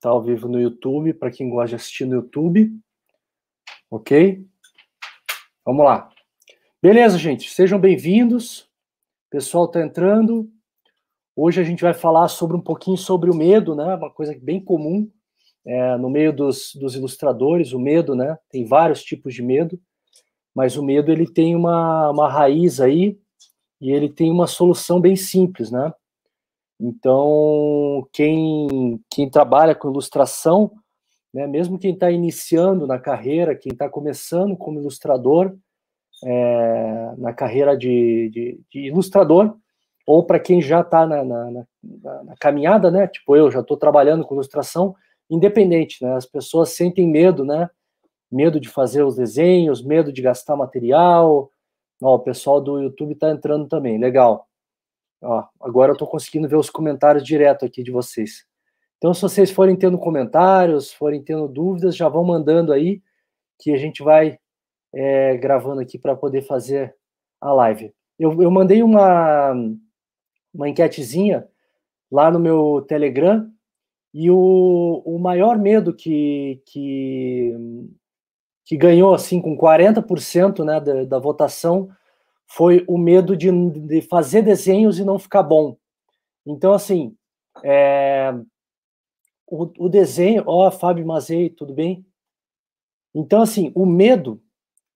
Está ao vivo no YouTube, para quem gosta de assistir no YouTube. Ok? Vamos lá. Beleza, gente? Sejam bem-vindos. O pessoal está entrando. Hoje a gente vai falar sobre um pouquinho sobre o medo, né? Uma coisa bem comum é, no meio dos, dos ilustradores, o medo, né? Tem vários tipos de medo, mas o medo ele tem uma, uma raiz aí e ele tem uma solução bem simples, né? Então, quem, quem trabalha com ilustração, né, mesmo quem está iniciando na carreira, quem está começando como ilustrador, é, na carreira de, de, de ilustrador, ou para quem já está na, na, na, na, caminhada, né? Tipo eu já estou trabalhando com ilustração, independente, né? As pessoas sentem medo, né? Medo de fazer os desenhos, medo de gastar material. Ó, o pessoal do YouTube está entrando também, legal. Ó, agora eu estou conseguindo ver os comentários direto aqui de vocês. Então, se vocês forem tendo comentários, forem tendo dúvidas, já vão mandando aí, que a gente vai é, gravando aqui para poder fazer a live. Eu, eu mandei uma, uma enquetezinha lá no meu Telegram, e o, o maior medo que, que, que ganhou assim com 40% né, da, da votação foi o medo de, de fazer desenhos e não ficar bom. Então, assim, é, o, o, desenho. Ó, oh, Fábio Mazei, tudo bem? Então, assim, o medo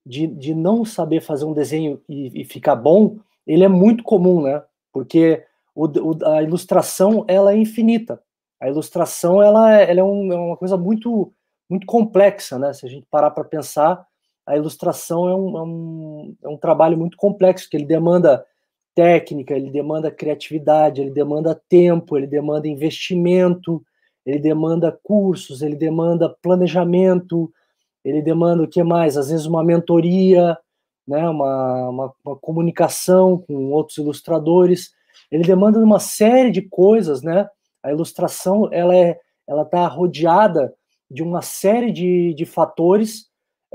de, de não saber fazer um desenho e, e ficar bom, ele é muito comum, né? Porque o, o, a ilustração, ela é infinita. A ilustração, ela, é, ela é, um, é uma coisa muito muito complexa, né? Se a gente parar para pensar, a ilustração é um, é um, é um trabalho muito complexo, que ele demanda técnica, ele demanda criatividade, ele demanda tempo, ele demanda investimento, ele demanda cursos, ele demanda planejamento, ele demanda o que mais? Às vezes uma mentoria, né, uma, uma, uma comunicação com outros ilustradores, ele demanda uma série de coisas, né? A ilustração ela é, ela está rodeada de uma série de, de fatores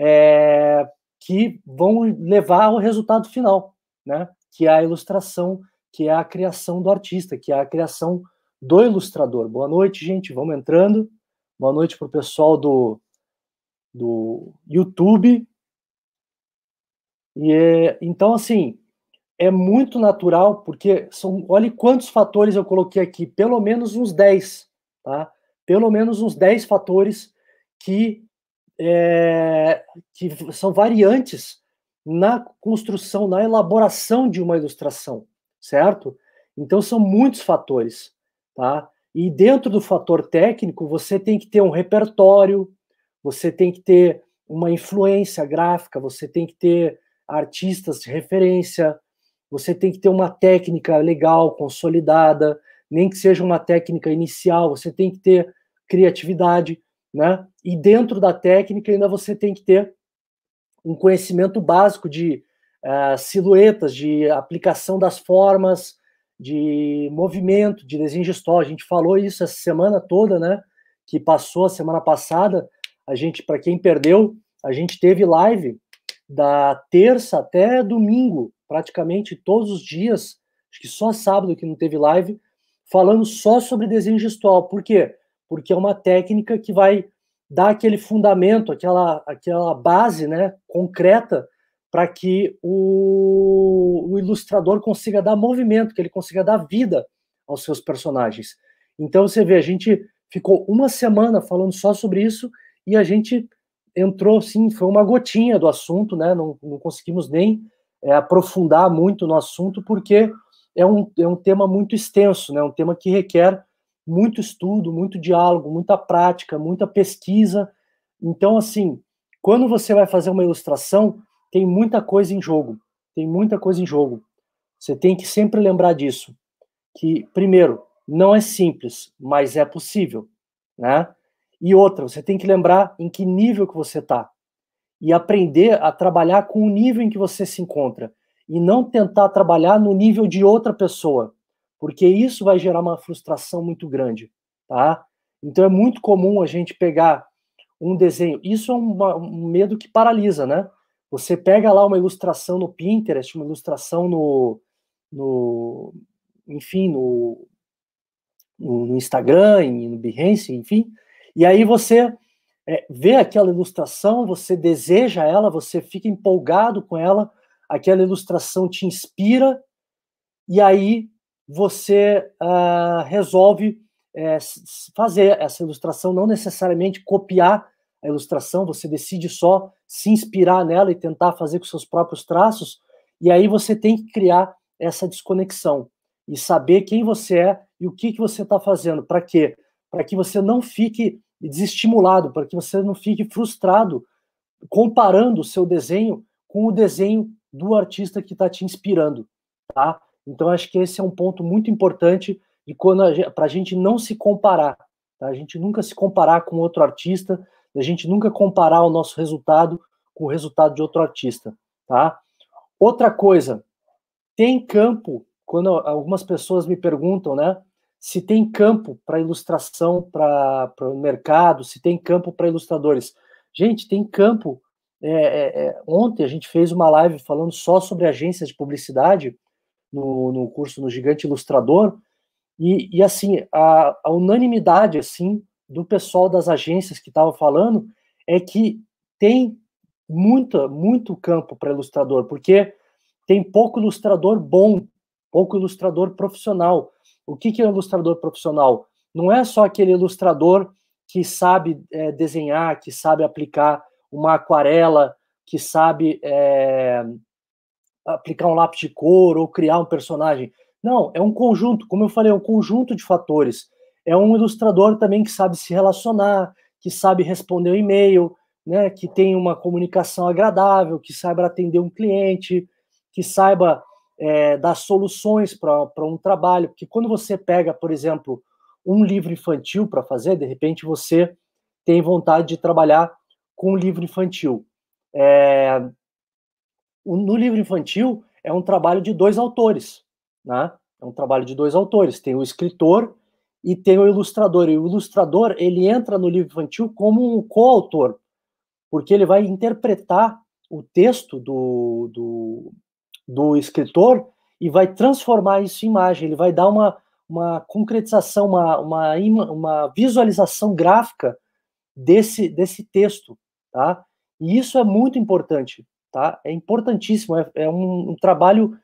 é, que vão levar ao resultado final, né? que é a ilustração, que é a criação do artista, que é a criação do ilustrador. Boa noite, gente, vamos entrando. Boa noite para o pessoal do, do YouTube. E é, então, assim, é muito natural, porque são, olha quantos fatores eu coloquei aqui, pelo menos uns 10, tá? Pelo menos uns 10 fatores que é, que são variantes na construção, na elaboração de uma ilustração, certo? Então são muitos fatores, tá? E dentro do fator técnico, você tem que ter um repertório, você tem que ter uma influência gráfica, você tem que ter artistas de referência, você tem que ter uma técnica legal, consolidada, nem que seja uma técnica inicial, você tem que ter criatividade né? E dentro da técnica ainda você tem que ter um conhecimento básico de uh, silhuetas, de aplicação das formas, de movimento, de desenho gestual. A gente falou isso essa semana toda, né? Que passou a semana passada. A gente, para quem perdeu, a gente teve live da terça até domingo, praticamente todos os dias. Acho que só sábado que não teve live, falando só sobre desenho gestual. Por quê? porque é uma técnica que vai dar aquele fundamento, aquela, aquela base né, concreta para que o, o, ilustrador consiga dar movimento, que ele consiga dar vida aos seus personagens. Então você vê, a gente ficou uma semana falando só sobre isso e a gente entrou, sim, foi uma gotinha do assunto, né? Não, não conseguimos nem é, aprofundar muito no assunto porque é um, é um tema muito extenso, né? Um tema que requer muito estudo, muito diálogo, muita prática, muita pesquisa. Então, assim, quando você vai fazer uma ilustração, tem muita coisa em jogo. Tem muita coisa em jogo. Você tem que sempre lembrar disso. Que, primeiro, não é simples, mas é possível, né? E outra, você tem que lembrar em que nível que você está e aprender a trabalhar com o nível em que você se encontra e não tentar trabalhar no nível de outra pessoa porque isso vai gerar uma frustração muito grande, tá? Então é muito comum a gente pegar um desenho. Isso é um medo que paralisa, né? Você pega lá uma ilustração no Pinterest, uma ilustração no, no enfim, no, no, no Instagram, no Behance, enfim, e aí você é, vê aquela ilustração, você deseja ela, você fica empolgado com ela, aquela ilustração te inspira, e aí você uh, resolve eh, fazer essa ilustração, não necessariamente copiar a ilustração, você decide só se inspirar nela e tentar fazer com seus próprios traços, e aí você tem que criar essa desconexão e saber quem você é e o que, que você está fazendo, para quê? Para que você não fique desestimulado, para que você não fique frustrado comparando o seu desenho com o desenho do artista que está te inspirando, tá? Então, acho que esse é um ponto muito importante e para a gente não se comparar, tá? a gente nunca se comparar com outro artista, a gente nunca comparar o nosso resultado com o resultado de outro artista. Tá? Outra coisa, tem campo, quando algumas pessoas me perguntam, né? Se tem campo para ilustração para o mercado, se tem campo para ilustradores. Gente, tem campo. É, é, é, ontem a gente fez uma live falando só sobre agências de publicidade no, no curso no Gigante Ilustrador, e, e assim, a, a, unanimidade, assim, do pessoal das agências que estava falando é que tem muita, muito campo para ilustrador, porque tem pouco ilustrador bom, pouco ilustrador profissional. O que, que é um ilustrador profissional? Não é só aquele ilustrador que sabe é, desenhar, que sabe aplicar uma aquarela, que sabe é, aplicar um lápis de cor ou criar um personagem. Não, é um conjunto, como eu falei, é um conjunto de fatores. É um ilustrador também que sabe se relacionar, que sabe responder o um e-mail, né, que tem uma comunicação agradável, que saiba atender um cliente, que saiba é, dar soluções para um trabalho. Porque quando você pega, por exemplo, um livro infantil para fazer, de repente você tem vontade de trabalhar com um livro infantil. É, no livro infantil é um trabalho de dois autores, né? É um trabalho de dois autores, tem o escritor e tem o ilustrador. E o ilustrador, ele entra no livro infantil como um coautor, porque ele vai interpretar o texto do, do, do escritor e vai transformar isso em imagem, ele vai dar uma, uma concretização, uma, uma, uma visualização gráfica desse, desse texto, tá? E isso é muito importante, tá? É importantíssimo, é, é um, um, trabalho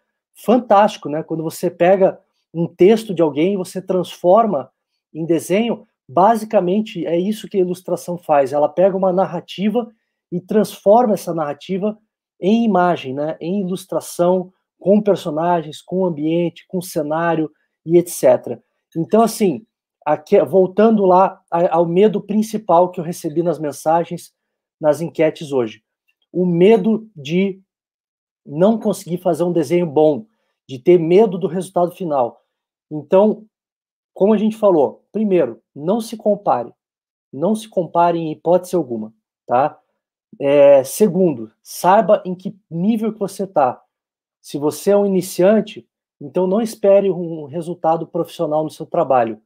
fantástico, né? Quando você pega um texto de alguém e você transforma em desenho, basicamente é isso que a ilustração faz. Ela pega uma narrativa e transforma essa narrativa em imagem, né? Em ilustração, com personagens, com ambiente, com cenário e etc. Então, assim, aqui, voltando lá ao medo principal que eu recebi nas mensagens, nas enquetes hoje o medo de não conseguir fazer um desenho bom, de ter medo do resultado final. Então, como a gente falou, primeiro, não se compare. Não se compare em hipótese alguma, tá? É, segundo, saiba em que nível que você está. Se você é um iniciante, então não espere um resultado profissional no seu trabalho,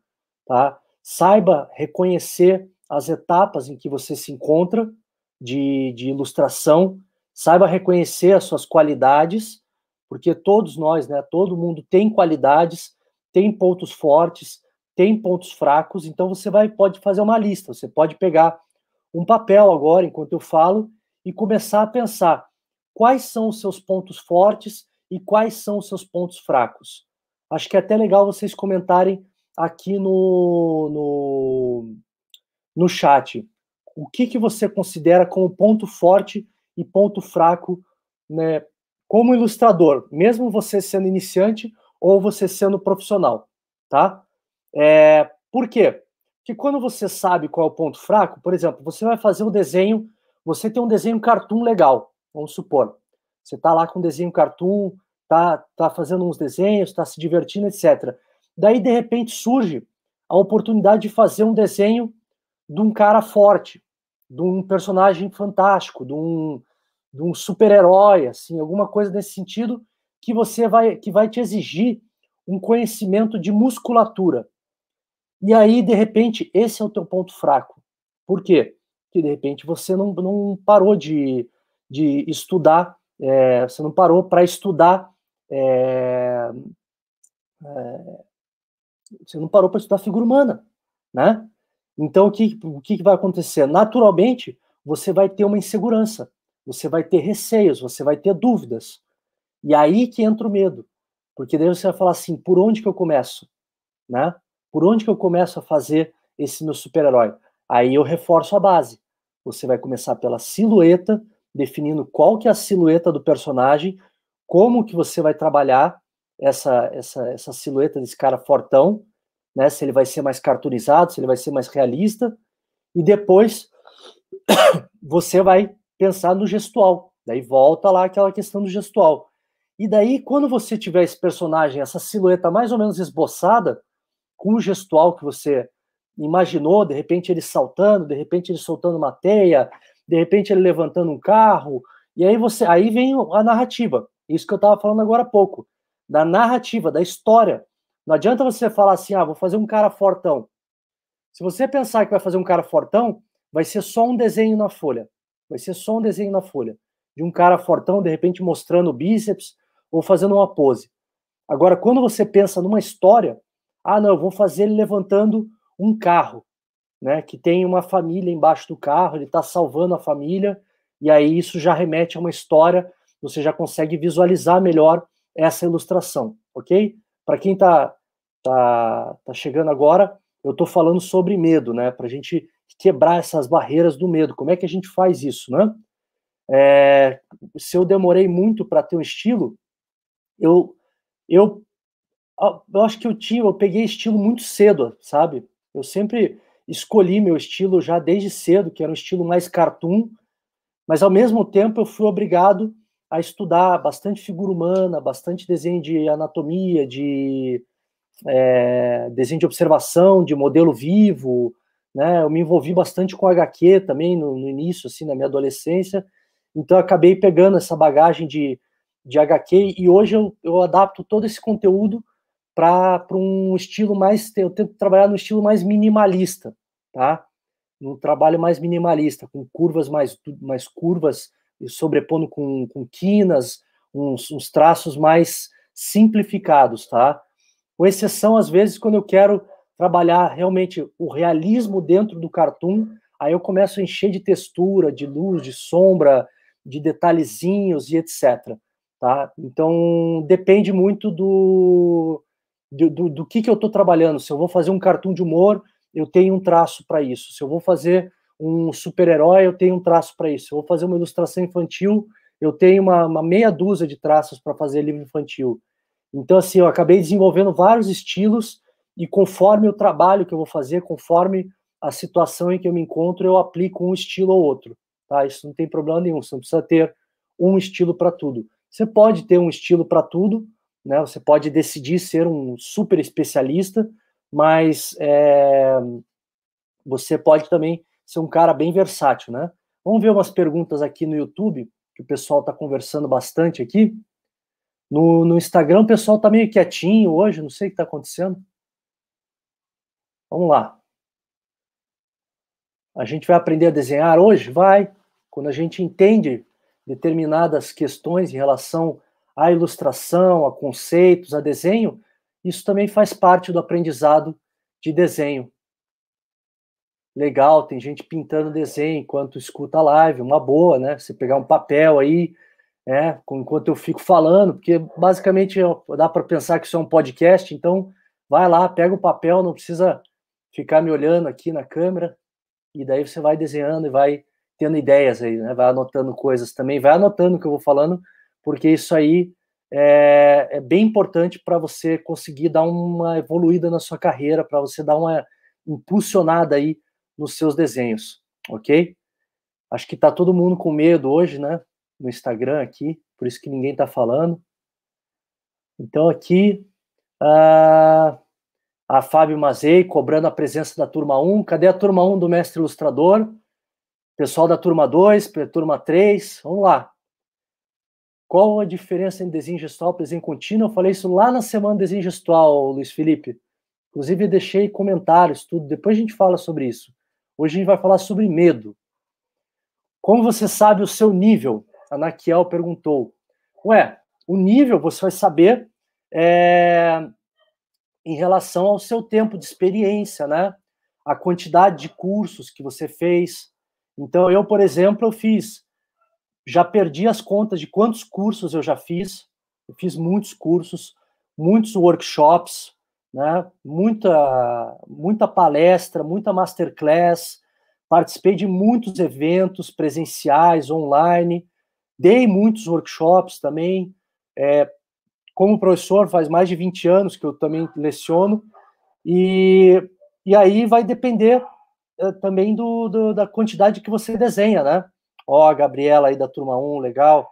tá? Saiba reconhecer as etapas em que você se encontra de, de ilustração, saiba reconhecer as suas qualidades, porque todos nós, né, todo mundo tem qualidades, tem pontos fortes, tem pontos fracos, então você vai pode fazer uma lista, você pode pegar um papel agora enquanto eu falo e começar a pensar quais são os seus pontos fortes e quais são os seus pontos fracos. Acho que é até legal vocês comentarem aqui no, no, no chat o que, que você considera como ponto forte e ponto fraco, né, como ilustrador, mesmo você sendo iniciante ou você sendo profissional, tá? É, por quê? Porque quando você sabe qual é o ponto fraco, por exemplo, você vai fazer um desenho, você tem um desenho cartoon legal, vamos supor. Você tá lá com um desenho cartoon, tá, tá fazendo uns desenhos, tá se divertindo, etc. Daí, de repente, surge a oportunidade de fazer um desenho de um cara forte, de um personagem fantástico, de um, de um super-herói, assim, alguma coisa nesse sentido que você vai que vai te exigir um conhecimento de musculatura. E aí, de repente, esse é o teu ponto fraco. Por quê? Porque, de repente, você não, não parou de, de estudar, é, você não parou para estudar. É, é, você não parou para estudar figura humana, né? Então, o que, o que vai acontecer? Naturalmente, você vai ter uma insegurança, você vai ter receios, você vai ter dúvidas. E aí que entra o medo. Porque daí você vai falar assim: por onde que eu começo? Né? Por onde que eu começo a fazer esse meu super-herói? Aí eu reforço a base. Você vai começar pela silhueta, definindo qual que é a silhueta do personagem, como que você vai trabalhar essa, essa, essa silhueta desse cara fortão, né? Se ele vai ser mais cartunizado, se ele vai ser mais realista, e depois você vai pensar no gestual. Daí volta lá aquela questão do gestual. E daí, quando você tiver esse personagem, essa silhueta mais ou menos esboçada, com o gestual que você imaginou, de repente ele saltando, de repente ele soltando uma teia, de repente ele levantando um carro, e aí você, aí vem a narrativa. Isso que eu estava falando agora há pouco, da narrativa, da história não adianta você falar assim, ah, vou fazer um cara fortão. Se você pensar que vai fazer um cara fortão, vai ser só um desenho na folha. Vai ser só um desenho na folha. De um cara fortão, de repente, mostrando o bíceps ou fazendo uma pose. Agora, quando você pensa numa história, ah, não, eu vou fazer ele levantando um carro, né? Que tem uma família embaixo do carro, ele está salvando a família, e aí isso já remete a uma história, você já consegue visualizar melhor essa ilustração, ok? Para quem está tá, tá chegando agora, eu estou falando sobre medo, né? Para a gente quebrar essas barreiras do medo. Como é que a gente faz isso, né? É, se eu demorei muito para ter um estilo, eu, eu, eu acho que eu tinha, eu peguei estilo muito cedo, sabe? Eu sempre escolhi meu estilo já desde cedo, que era um estilo mais cartoon, mas ao mesmo tempo eu fui obrigado a estudar bastante figura humana, bastante desenho de anatomia, de é, desenho de observação, de modelo vivo, né? Eu me envolvi bastante com HQ também no, no início, assim, na minha adolescência. Então acabei pegando essa bagagem de, de HQ e hoje eu, eu adapto todo esse conteúdo para um estilo mais. Eu tento trabalhar no estilo mais minimalista, tá? Num trabalho mais minimalista, com curvas mais, mais curvas sobrepondo com, com quinas, uns, uns traços mais simplificados, tá? Com exceção, às vezes, quando eu quero trabalhar realmente o realismo dentro do cartoon, aí eu começo a encher de textura, de luz, de sombra, de detalhezinhos e etc. Tá? Então, depende muito do, do, do, do que, que eu estou trabalhando. Se eu vou fazer um cartoon de humor, eu tenho um traço para isso. Se eu vou fazer um super-herói, eu tenho um traço para isso. Eu vou fazer uma ilustração infantil, eu tenho uma, uma meia dúzia de traços para fazer livro infantil. Então, assim, eu acabei desenvolvendo vários estilos e conforme o trabalho que eu vou fazer, conforme a situação em que eu me encontro, eu aplico um estilo ou outro. Tá? Isso não tem problema nenhum, você não precisa ter um estilo para tudo. Você pode ter um estilo para tudo, né? Você pode decidir ser um super especialista, mas é, você pode também ser um cara bem versátil, né? Vamos ver umas perguntas aqui no YouTube, que o pessoal está conversando bastante aqui. No, no Instagram, o pessoal está meio quietinho hoje, não sei o que está acontecendo. Vamos lá. A gente vai aprender a desenhar hoje? Vai. Quando a gente entende determinadas questões em relação à ilustração, a conceitos, a desenho, isso também faz parte do aprendizado de desenho legal, tem gente pintando desenho enquanto escuta a live, uma boa, né? Você pegar um papel aí, né? Enquanto eu fico falando, porque basicamente dá para pensar que isso é um podcast, então vai lá, pega o papel, não precisa ficar me olhando aqui na câmera, e daí você vai desenhando e vai tendo ideias aí, né? Vai anotando coisas também, vai anotando o que eu vou falando, porque isso aí é, é bem importante para você conseguir dar uma evoluída na sua carreira, para você dar uma impulsionada aí nos seus desenhos, ok? Acho que tá todo mundo com medo hoje, né? No Instagram aqui, por isso que ninguém tá falando. Então aqui, uh, a Fábio Mazei cobrando a presença da turma 1. Cadê a turma 1 do mestre ilustrador? Pessoal da turma 2, turma 3, vamos lá. Qual a diferença entre desenho gestual e desenho contínuo? Eu falei isso lá na semana de desenho gestual, Luiz Felipe. Inclusive, deixei comentários, tudo. Depois a gente fala sobre isso. Hoje a gente vai falar sobre medo. Como você sabe o seu nível? A Naquiel perguntou. Ué, o nível você vai saber é, em relação ao seu tempo de experiência, né? A quantidade de cursos que você fez. Então, eu, por exemplo, eu fiz, já perdi as contas de quantos cursos eu já fiz. Eu fiz muitos cursos, muitos workshops, né? muita, muita palestra, muita masterclass, participei de muitos eventos presenciais, online, dei muitos workshops também. É, como professor, faz mais de 20 anos que eu também leciono, e, e aí vai depender é, também do, do, da quantidade que você desenha, né? Ó, oh, a Gabriela aí da turma 1, legal.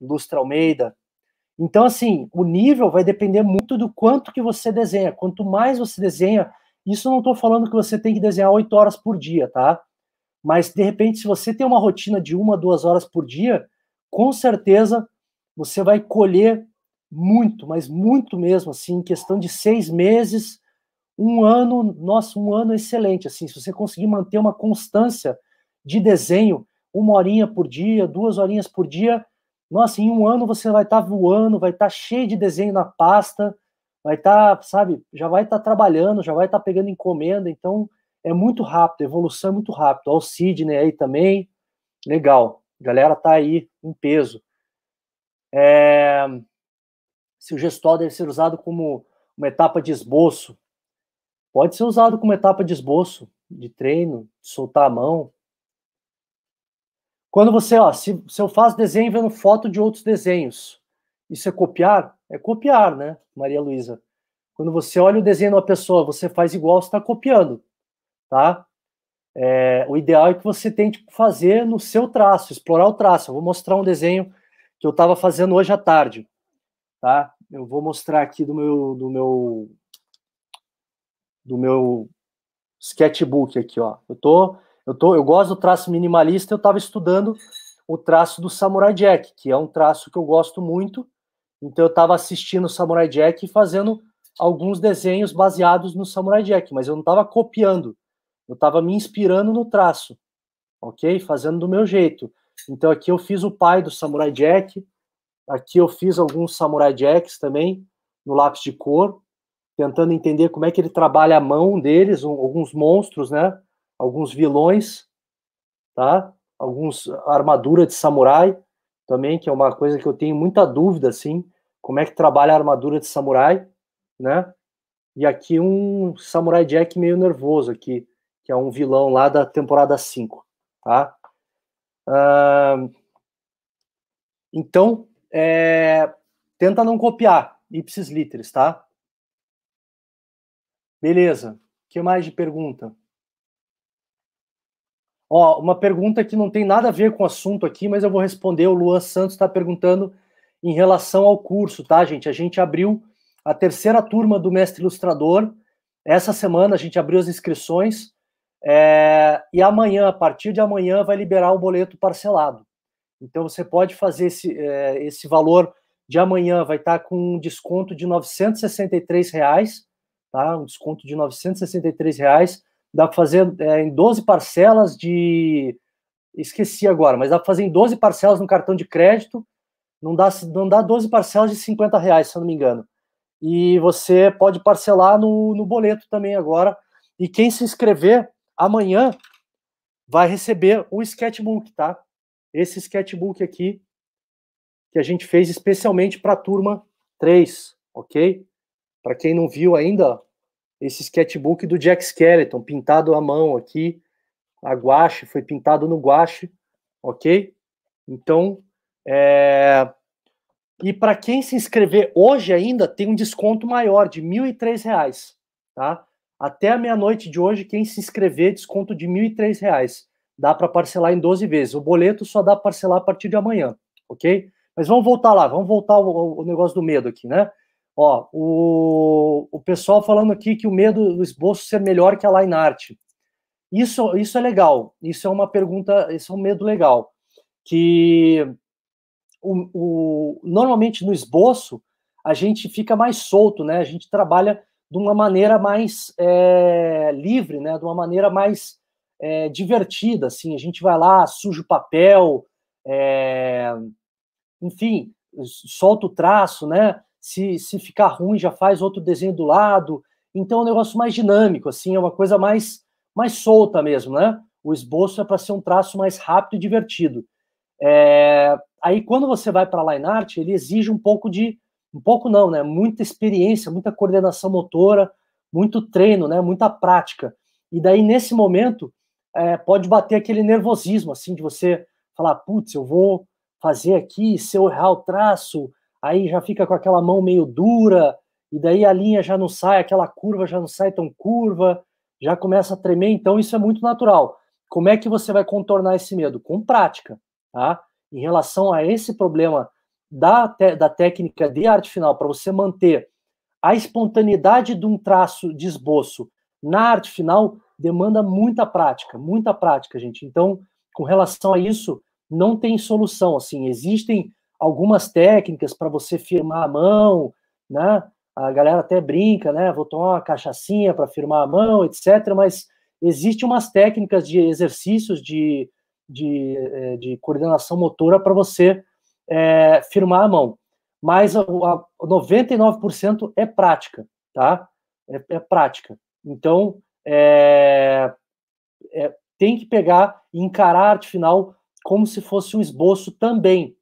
Lustra Almeida, então, assim, o nível vai depender muito do quanto que você desenha. Quanto mais você desenha, isso não estou falando que você tem que desenhar oito horas por dia, tá? Mas, de repente, se você tem uma rotina de uma, duas horas por dia, com certeza você vai colher muito, mas muito mesmo, assim, em questão de seis meses, um ano, nossa, um ano excelente, assim, se você conseguir manter uma constância de desenho, uma horinha por dia, duas horinhas por dia, nossa, em um ano você vai estar tá voando, vai estar tá cheio de desenho na pasta, vai estar, tá, sabe, já vai estar tá trabalhando, já vai estar tá pegando encomenda. Então, é muito rápido, a evolução é muito rápida. Ó, o Sidney aí também, legal. A galera tá aí em peso. É... Se o gestual deve ser usado como uma etapa de esboço, pode ser usado como etapa de esboço, de treino, de soltar a mão, quando você, ó, se, se eu faço desenho vendo foto de outros desenhos, isso é copiar? É copiar, né, Maria Luísa? Quando você olha o desenho de uma pessoa, você faz igual, você está copiando, tá? É, o ideal é que você tente fazer no seu traço, explorar o traço. Eu vou mostrar um desenho que eu estava fazendo hoje à tarde, tá? Eu vou mostrar aqui do meu do meu do meu sketchbook aqui, ó. Eu tô eu, tô, eu gosto do traço minimalista, eu estava estudando o traço do Samurai Jack, que é um traço que eu gosto muito. Então eu estava assistindo o Samurai Jack e fazendo alguns desenhos baseados no Samurai Jack, mas eu não estava copiando, eu estava me inspirando no traço, ok? Fazendo do meu jeito. Então aqui eu fiz o pai do Samurai Jack, aqui eu fiz alguns Samurai Jacks também, no lápis de cor, tentando entender como é que ele trabalha a mão deles, alguns monstros, né? alguns vilões, tá? Alguns ah, armadura de samurai também, que é uma coisa que eu tenho muita dúvida, assim, como é que trabalha a armadura de samurai, né? E aqui um Samurai Jack meio nervoso aqui, que é um vilão lá da temporada 5, tá? Uh, então, é, tenta não copiar ipsis literis, tá? Beleza. O que mais de pergunta? Ó, uma pergunta que não tem nada a ver com o assunto aqui, mas eu vou responder. O Luan Santos está perguntando em relação ao curso, tá, gente? A gente abriu a terceira turma do Mestre Ilustrador. Essa semana a gente abriu as inscrições. É, e amanhã, a partir de amanhã, vai liberar o boleto parcelado. Então você pode fazer esse, é, esse valor de amanhã, vai estar tá com um desconto de R$ 963, tá? Um desconto de R$ 963 dá para fazer é, em 12 parcelas de. Esqueci agora, mas dá para fazer em 12 parcelas no cartão de crédito. Não dá, não dá 12 parcelas de 50 reais, se eu não me engano. E você pode parcelar no, no boleto também agora. E quem se inscrever amanhã vai receber o sketchbook, tá? Esse sketchbook aqui que a gente fez especialmente para a turma 3, ok? Para quem não viu ainda, esse sketchbook do Jack Skeleton, pintado à mão aqui, a guache, foi pintado no guache, ok? Então, é... e para quem se inscrever hoje ainda, tem um desconto maior de R$ 1.003, tá? Até a meia-noite de hoje, quem se inscrever, desconto de R$ 1.003. Dá para parcelar em 12 vezes. O boleto só dá para parcelar a partir de amanhã, ok? Mas vamos voltar lá, vamos voltar ao, ao negócio do medo aqui, né? Ó, o, o pessoal falando aqui que o medo do esboço ser melhor que a line art. Isso, isso é legal. Isso é uma pergunta, isso é um medo legal. Que o, o, normalmente no esboço a gente fica mais solto, né? A gente trabalha de uma maneira mais é, livre, né? De uma maneira mais é, divertida, assim. A gente vai lá, suja o papel, é, enfim, solta o traço, né? se, se ficar ruim já faz outro desenho do lado. Então é um negócio mais dinâmico, assim, é uma coisa mais, mais solta mesmo, né? O esboço é para ser um traço mais rápido e divertido. É... Aí quando você vai para a line art, ele exige um pouco de, um pouco não, né? Muita experiência, muita coordenação motora, muito treino, né? Muita prática. E daí nesse momento é, pode bater aquele nervosismo, assim, de você falar, putz, eu vou fazer aqui, se eu errar o traço, aí já fica com aquela mão meio dura, e daí a linha já não sai, aquela curva já não sai tão curva, já começa a tremer, então isso é muito natural. Como é que você vai contornar esse medo? Com prática, tá? Em relação a esse problema da, da técnica de arte final, para você manter a espontaneidade de um traço de esboço na arte final, demanda muita prática, muita prática, gente. Então, com relação a isso, não tem solução, assim, existem algumas técnicas para você firmar a mão, né? A galera até brinca, né? Vou tomar uma cachaçinha para firmar a mão, etc. Mas existem umas técnicas de exercícios de, de, eh, de coordenação motora para você é, firmar a mão. Mas a, a 99% é prática, tá? É, é prática. Então, eh, é, tem que pegar e encarar a arte final como se fosse um esboço também,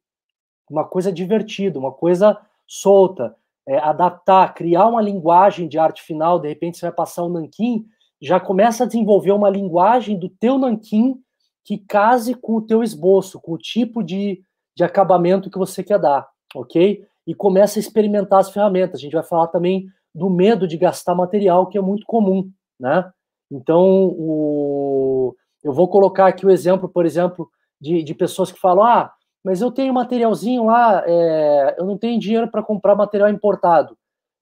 uma coisa divertida, uma coisa solta, é, adaptar, criar uma linguagem de arte final, de repente você vai passar o um nanquim, já começa a desenvolver uma linguagem do teu nanquim que case com o teu esboço, com o tipo de, de acabamento que você quer dar, ok? E começa a experimentar as ferramentas. A gente vai falar também do medo de gastar material, que é muito comum, né? Então, o... eu vou colocar aqui o exemplo, por exemplo, de, de pessoas que falam, ah, mas eu tenho materialzinho lá, é, eu não tenho dinheiro para comprar material importado.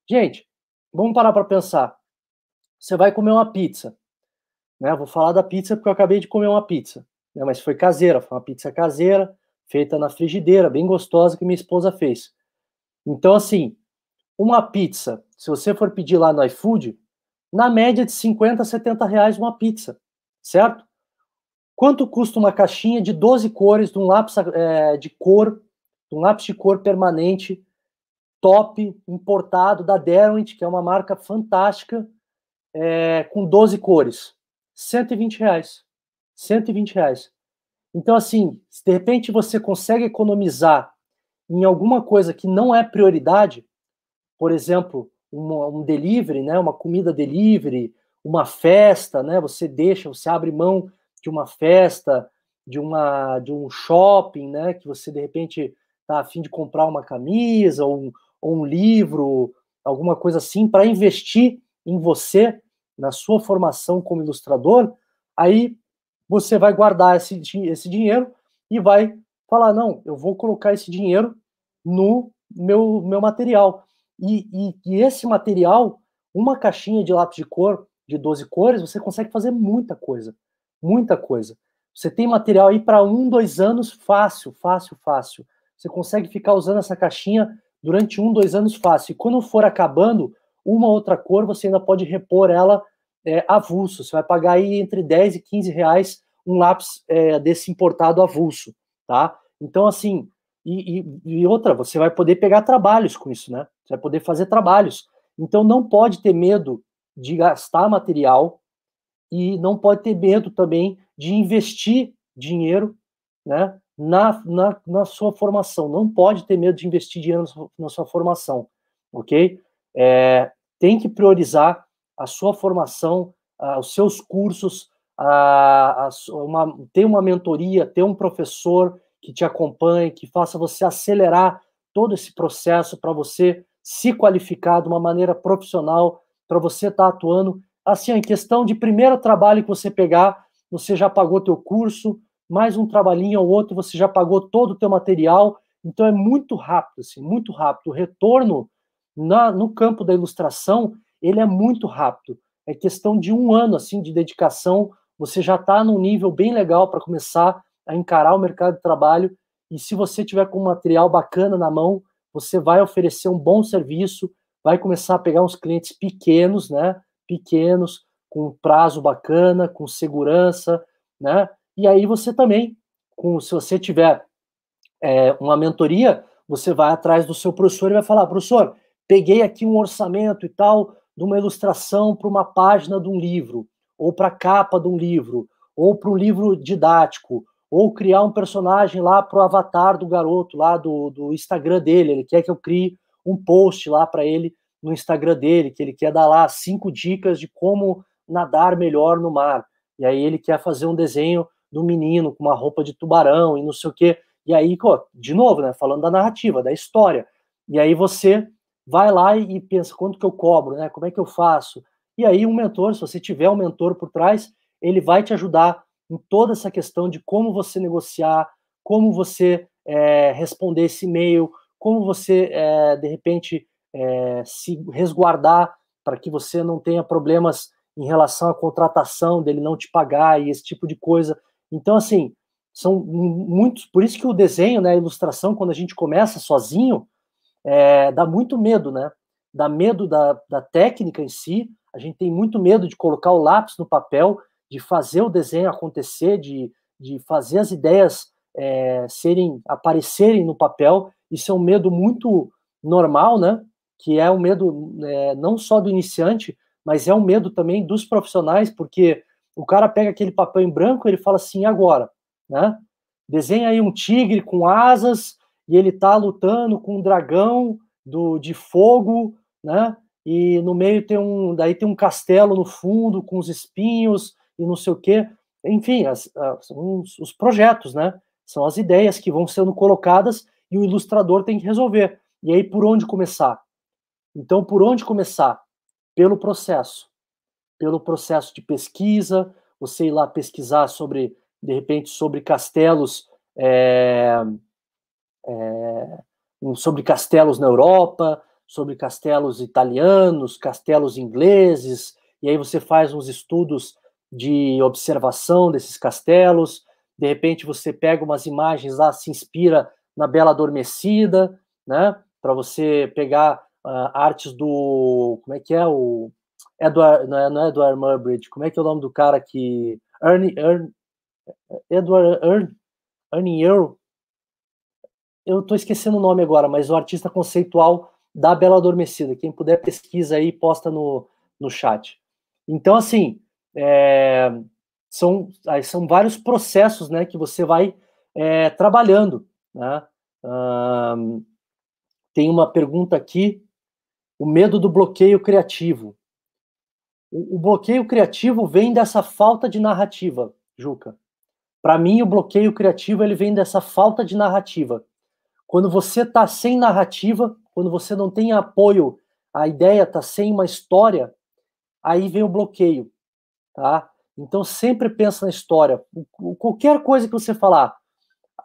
Gente, vamos parar para pensar. Você vai comer uma pizza. Né? vou falar da pizza porque eu acabei de comer uma pizza. Né? Mas foi caseira, foi uma pizza caseira, feita na frigideira, bem gostosa, que minha esposa fez. Então, assim, uma pizza, se você for pedir lá no iFood, na média de 50 a 70 reais uma pizza, certo? Quanto custa uma caixinha de 12 cores de um lápis é, de cor, de um lápis de cor permanente, top, importado da Derwent, que é uma marca fantástica, é, com 12 cores? 120 reais. 120 reais. Então, assim, se de repente você consegue economizar em alguma coisa que não é prioridade, por exemplo, um, um delivery, né, uma comida delivery, uma festa, né, você deixa, você abre mão de uma festa, de, uma, de um shopping, né? Que você de repente está afim de comprar uma camisa ou um, ou um livro, alguma coisa assim, para investir em você, na sua formação como ilustrador, aí você vai guardar esse, esse dinheiro e vai falar: não, eu vou colocar esse dinheiro no meu, meu material. E, e, e, esse material, uma caixinha de lápis de cor de 12 cores, você consegue fazer muita coisa muita coisa. Você tem material aí para um, dois anos fácil, fácil, fácil. Você consegue ficar usando essa caixinha durante um, dois anos fácil. E quando for acabando, uma outra cor, você ainda pode repor ela é, avulso. Você vai pagar aí entre 10 e 15 reais um lápis é, desse importado avulso, tá? Então, assim, e, e, e, outra, você vai poder pegar trabalhos com isso, né? Você vai poder fazer trabalhos. Então, não pode ter medo de gastar material, e não pode ter medo também de investir dinheiro né, na, na, na sua formação. Não pode ter medo de investir dinheiro na sua, na sua formação, ok? É, tem que priorizar a sua formação, os seus cursos, a, uma, ter uma mentoria, ter um professor que te acompanhe, que faça você acelerar todo esse processo para você se qualificar de uma maneira profissional, para você estar tá atuando assim, em questão de primeiro trabalho que você pegar, você já pagou teu curso, mais um trabalhinho ou outro, você já pagou todo o teu material, então é muito rápido, assim, muito rápido. O retorno na, no campo da ilustração, ele é muito rápido. É questão de um ano, assim, de dedicação, você já está num nível bem legal para começar a encarar o mercado de trabalho, e se você tiver com um material bacana na mão, você vai oferecer um bom serviço, vai começar a pegar uns clientes pequenos, né? pequenos, com prazo bacana, com segurança, né? E aí você também, com, se você tiver é, uma mentoria, você vai atrás do seu professor e vai falar, professor, peguei aqui um orçamento e tal, de uma ilustração para uma página de um livro, ou para a capa de um livro, ou para um livro didático, ou criar um personagem lá para o avatar do garoto lá do, do Instagram dele, ele quer que eu crie um post lá para ele no Instagram dele, que ele quer dar lá cinco dicas de como nadar melhor no mar. E aí ele quer fazer um desenho do menino com uma roupa de tubarão e não sei o quê. E aí, de novo, né, falando da narrativa, da história. E aí você vai lá e pensa quanto que eu cobro, né? Como é que eu faço? E aí um mentor, se você tiver um mentor por trás, ele vai te ajudar em toda essa questão de como você negociar, como você é, responder esse e-mail, como você é, de repente é, se resguardar para que você não tenha problemas em relação à contratação dele não te pagar e esse tipo de coisa. Então, assim, são muitos. Por isso que o desenho, né, a ilustração, quando a gente começa sozinho, é, dá muito medo, né? Dá medo da, da técnica em si. A gente tem muito medo de colocar o lápis no papel, de fazer o desenho acontecer, de, de fazer as ideias é, serem aparecerem no papel. Isso é um medo muito normal, né? que é o medo é, não só do iniciante, mas é o medo também dos profissionais, porque o cara pega aquele papel em branco e ele fala assim, agora, né? Desenha aí um tigre com asas e ele tá lutando com um dragão do, de fogo, né? E no meio tem um, daí tem um castelo no fundo com os espinhos e não sei o quê. Enfim, as, as, os, os projetos, né? São as ideias que vão sendo colocadas e o ilustrador tem que resolver. E aí por onde começar? Então, por onde começar? Pelo processo. Pelo processo de pesquisa, você ir lá pesquisar sobre, de repente, sobre castelos, é, é, sobre castelos na Europa, sobre castelos italianos, castelos ingleses, e aí você faz uns estudos de observação desses castelos, de repente você pega umas imagens lá, se inspira na Bela Adormecida, né, para você pegar uh, artes do. Como é que é? O. Edward, não, é, não é Edward Murbridge, como é que é o nome do cara que. Ernie. Ernie Edward Ernie, Ernie Earl. Eu estou esquecendo o nome agora, mas o artista conceitual da Bela Adormecida. Quem puder pesquisa aí, posta no, no chat. Então, assim, é, são, são vários processos né, que você vai é, trabalhando. Né? tem uma pergunta aqui o medo do bloqueio criativo. O, o bloqueio criativo vem dessa falta de narrativa, Juca. Para mim, o bloqueio criativo ele vem dessa falta de narrativa. Quando você está sem narrativa, quando você não tem apoio, a ideia está sem uma história, aí vem o bloqueio, tá? Então sempre pensa na história. Qualquer coisa que você falar,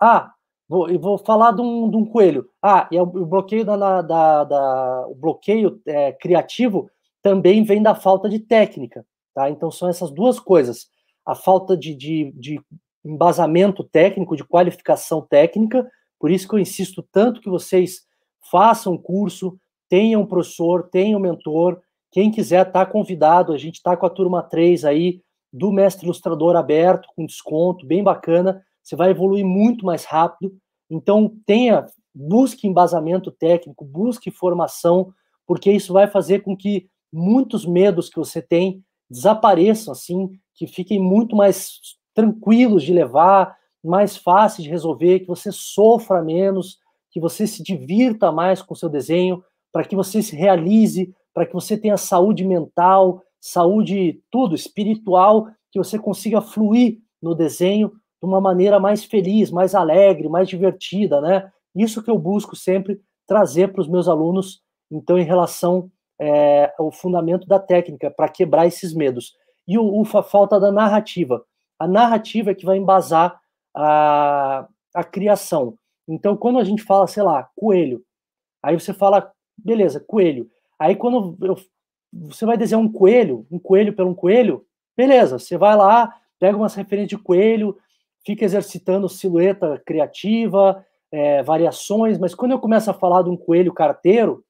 ah, Vou, eu vou falar de um, de um coelho. Ah, e é o, bloqueio da, da, da o bloqueio é, criativo também vem da falta de técnica, tá? Então são essas duas coisas: a falta de, de, de embasamento técnico, de qualificação técnica. Por isso que eu insisto tanto que vocês façam curso, tenham professor, tenham mentor. Quem quiser está convidado. A gente está com a turma 3 aí do Mestre Ilustrador aberto, com desconto, bem bacana você vai evoluir muito mais rápido. Então, tenha, busque embasamento técnico, busque formação, porque isso vai fazer com que muitos medos que você tem desapareçam, assim, que fiquem muito mais tranquilos de levar, mais fáceis de resolver, que você sofra menos, que você se divirta mais com o seu desenho, para que você se realize, para que você tenha saúde mental, saúde tudo espiritual, que você consiga fluir no desenho, de uma maneira mais feliz, mais alegre, mais divertida, né? Isso que eu busco sempre trazer para os meus alunos, então, em relação é, ao fundamento da técnica, para quebrar esses medos. E o, a falta da narrativa. A narrativa é que vai embasar a, a criação. Então, quando a gente fala, sei lá, coelho, aí você fala, beleza, coelho. Aí, quando eu, você vai desenhar um coelho, um coelho pelo um coelho, beleza, você vai lá, pega umas referências de coelho, fica exercitando silhueta criativa, é, variações, mas quando eu começo a falar de um coelho carteiro,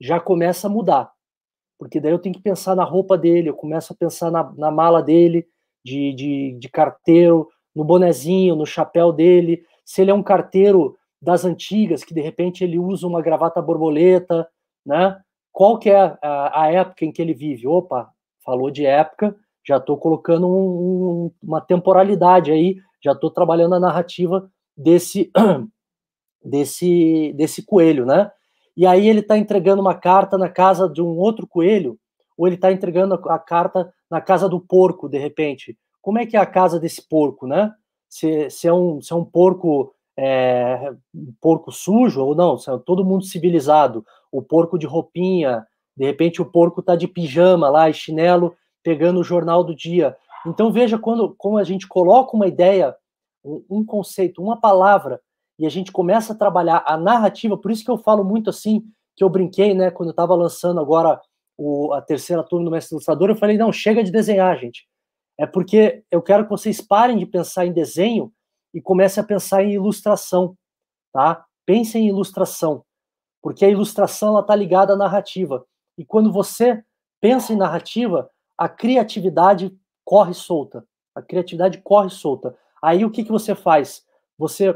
já começa a mudar. Porque daí eu tenho que pensar na roupa dele, eu começo a pensar na, na mala dele, de, de, de carteiro, no bonezinho, no chapéu dele. Se ele é um carteiro das antigas, que de repente ele usa uma gravata borboleta, né? Qual que é a, a época em que ele vive? Opa, falou de época, já estou colocando um, um, uma temporalidade aí já estou trabalhando a narrativa desse desse desse coelho, né? E aí ele está entregando uma carta na casa de um outro coelho, ou ele está entregando a carta na casa do porco, de repente. Como é que é a casa desse porco, né? Se, se é, um, se é um porco é, um porco sujo ou não, é todo mundo civilizado, o porco de roupinha, de repente o porco está de pijama lá, e chinelo, pegando o jornal do dia. Então veja quando como a gente coloca uma ideia, um conceito, uma palavra e a gente começa a trabalhar a narrativa. Por isso que eu falo muito assim que eu brinquei, né? Quando eu estava lançando agora o, a terceira turma do Mestre Ilustrador, eu falei não chega de desenhar, gente. É porque eu quero que vocês parem de pensar em desenho e comecem a pensar em ilustração, tá? Pensem em ilustração, porque a ilustração ela tá ligada à narrativa. E quando você pensa em narrativa, a criatividade corre solta. A criatividade corre solta. Aí o que, que você faz? Você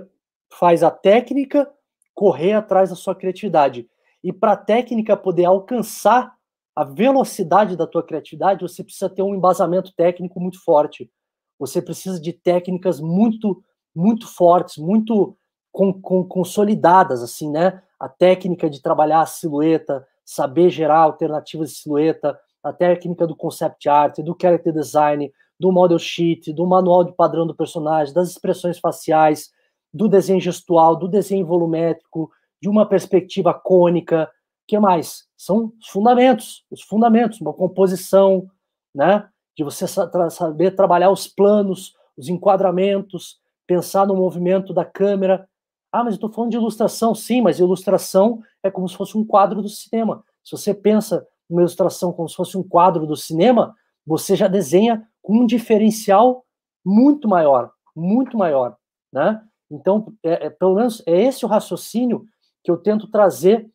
faz a técnica correr atrás da sua criatividade. E para a técnica poder alcançar a velocidade da tua criatividade, você precisa ter um embasamento técnico muito forte. Você precisa de técnicas muito, muito fortes, muito com, com, consolidadas, assim, né? A técnica de trabalhar a silhueta, saber gerar alternativas de silhueta, a técnica do concept art, do character design, do model sheet, do manual de padrão do personagem, das expressões faciais, do desenho gestual, do desenho volumétrico, de uma perspectiva cônica, que mais? São os fundamentos, os fundamentos, uma composição, né? De você saber trabalhar os planos, os enquadramentos, pensar no movimento da câmera. Ah, mas eu estou falando de ilustração, sim, mas ilustração é como se fosse um quadro do cinema. Se você pensa uma ilustração como se fosse um quadro do cinema, você já desenha com um diferencial muito maior, muito maior, né? Então, é, é, pelo menos é esse o raciocínio que eu tento trazer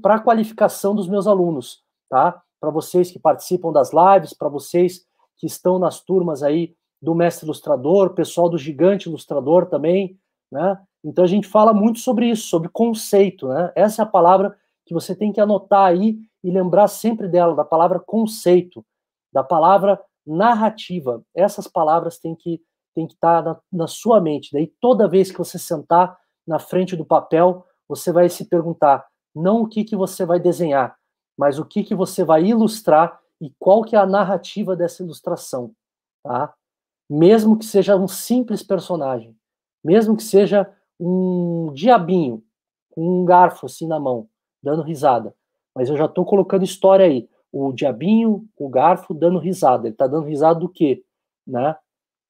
para a qualificação dos meus alunos, tá? Para vocês que participam das lives, para vocês que estão nas turmas aí do mestre ilustrador, pessoal do gigante ilustrador também, né? Então a gente fala muito sobre isso, sobre conceito, né? Essa é a palavra que você tem que anotar aí e lembrar sempre dela, da palavra conceito, da palavra narrativa. Essas palavras têm que tem que estar tá na, na, sua mente. Daí toda vez que você sentar na frente do papel, você vai se perguntar não o que que você vai desenhar, mas o que que você vai ilustrar e qual que é a narrativa dessa ilustração, tá? Mesmo que seja um simples personagem, mesmo que seja um diabinho com um garfo assim na mão, dando risada. Mas eu já estou colocando história aí. O diabinho, o garfo dando risada. Ele está dando risada do quê? Né?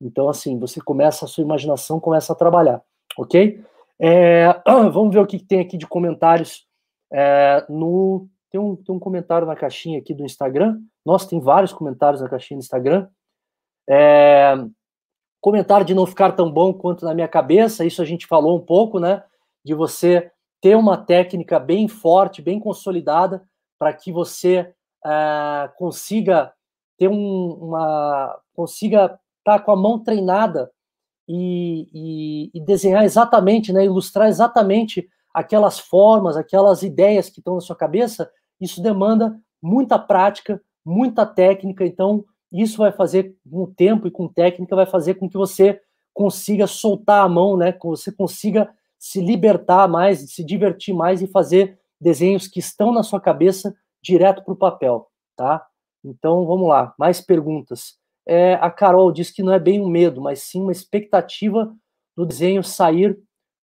Então, assim, você começa, a sua imaginação começa a trabalhar, ok? É, vamos ver o que tem aqui de comentários. É, no, tem, um, tem um comentário na caixinha aqui do Instagram. Nossa, tem vários comentários na caixinha do Instagram. É, comentário de não ficar tão bom quanto na minha cabeça, isso a gente falou um pouco, né? De você ter uma técnica bem forte, bem consolidada, para que você é, consiga ter um, uma. consiga estar tá com a mão treinada e, e, e, desenhar exatamente, né, ilustrar exatamente aquelas formas, aquelas ideias que estão na sua cabeça, isso demanda muita prática, muita técnica, então isso vai fazer com o tempo e com técnica vai fazer com que você consiga soltar a mão, né, que você consiga se libertar mais, se divertir mais e fazer desenhos que estão na sua cabeça direto para o papel, tá? Então vamos lá, mais perguntas. É, a Carol diz que não é bem um medo, mas sim uma expectativa do desenho sair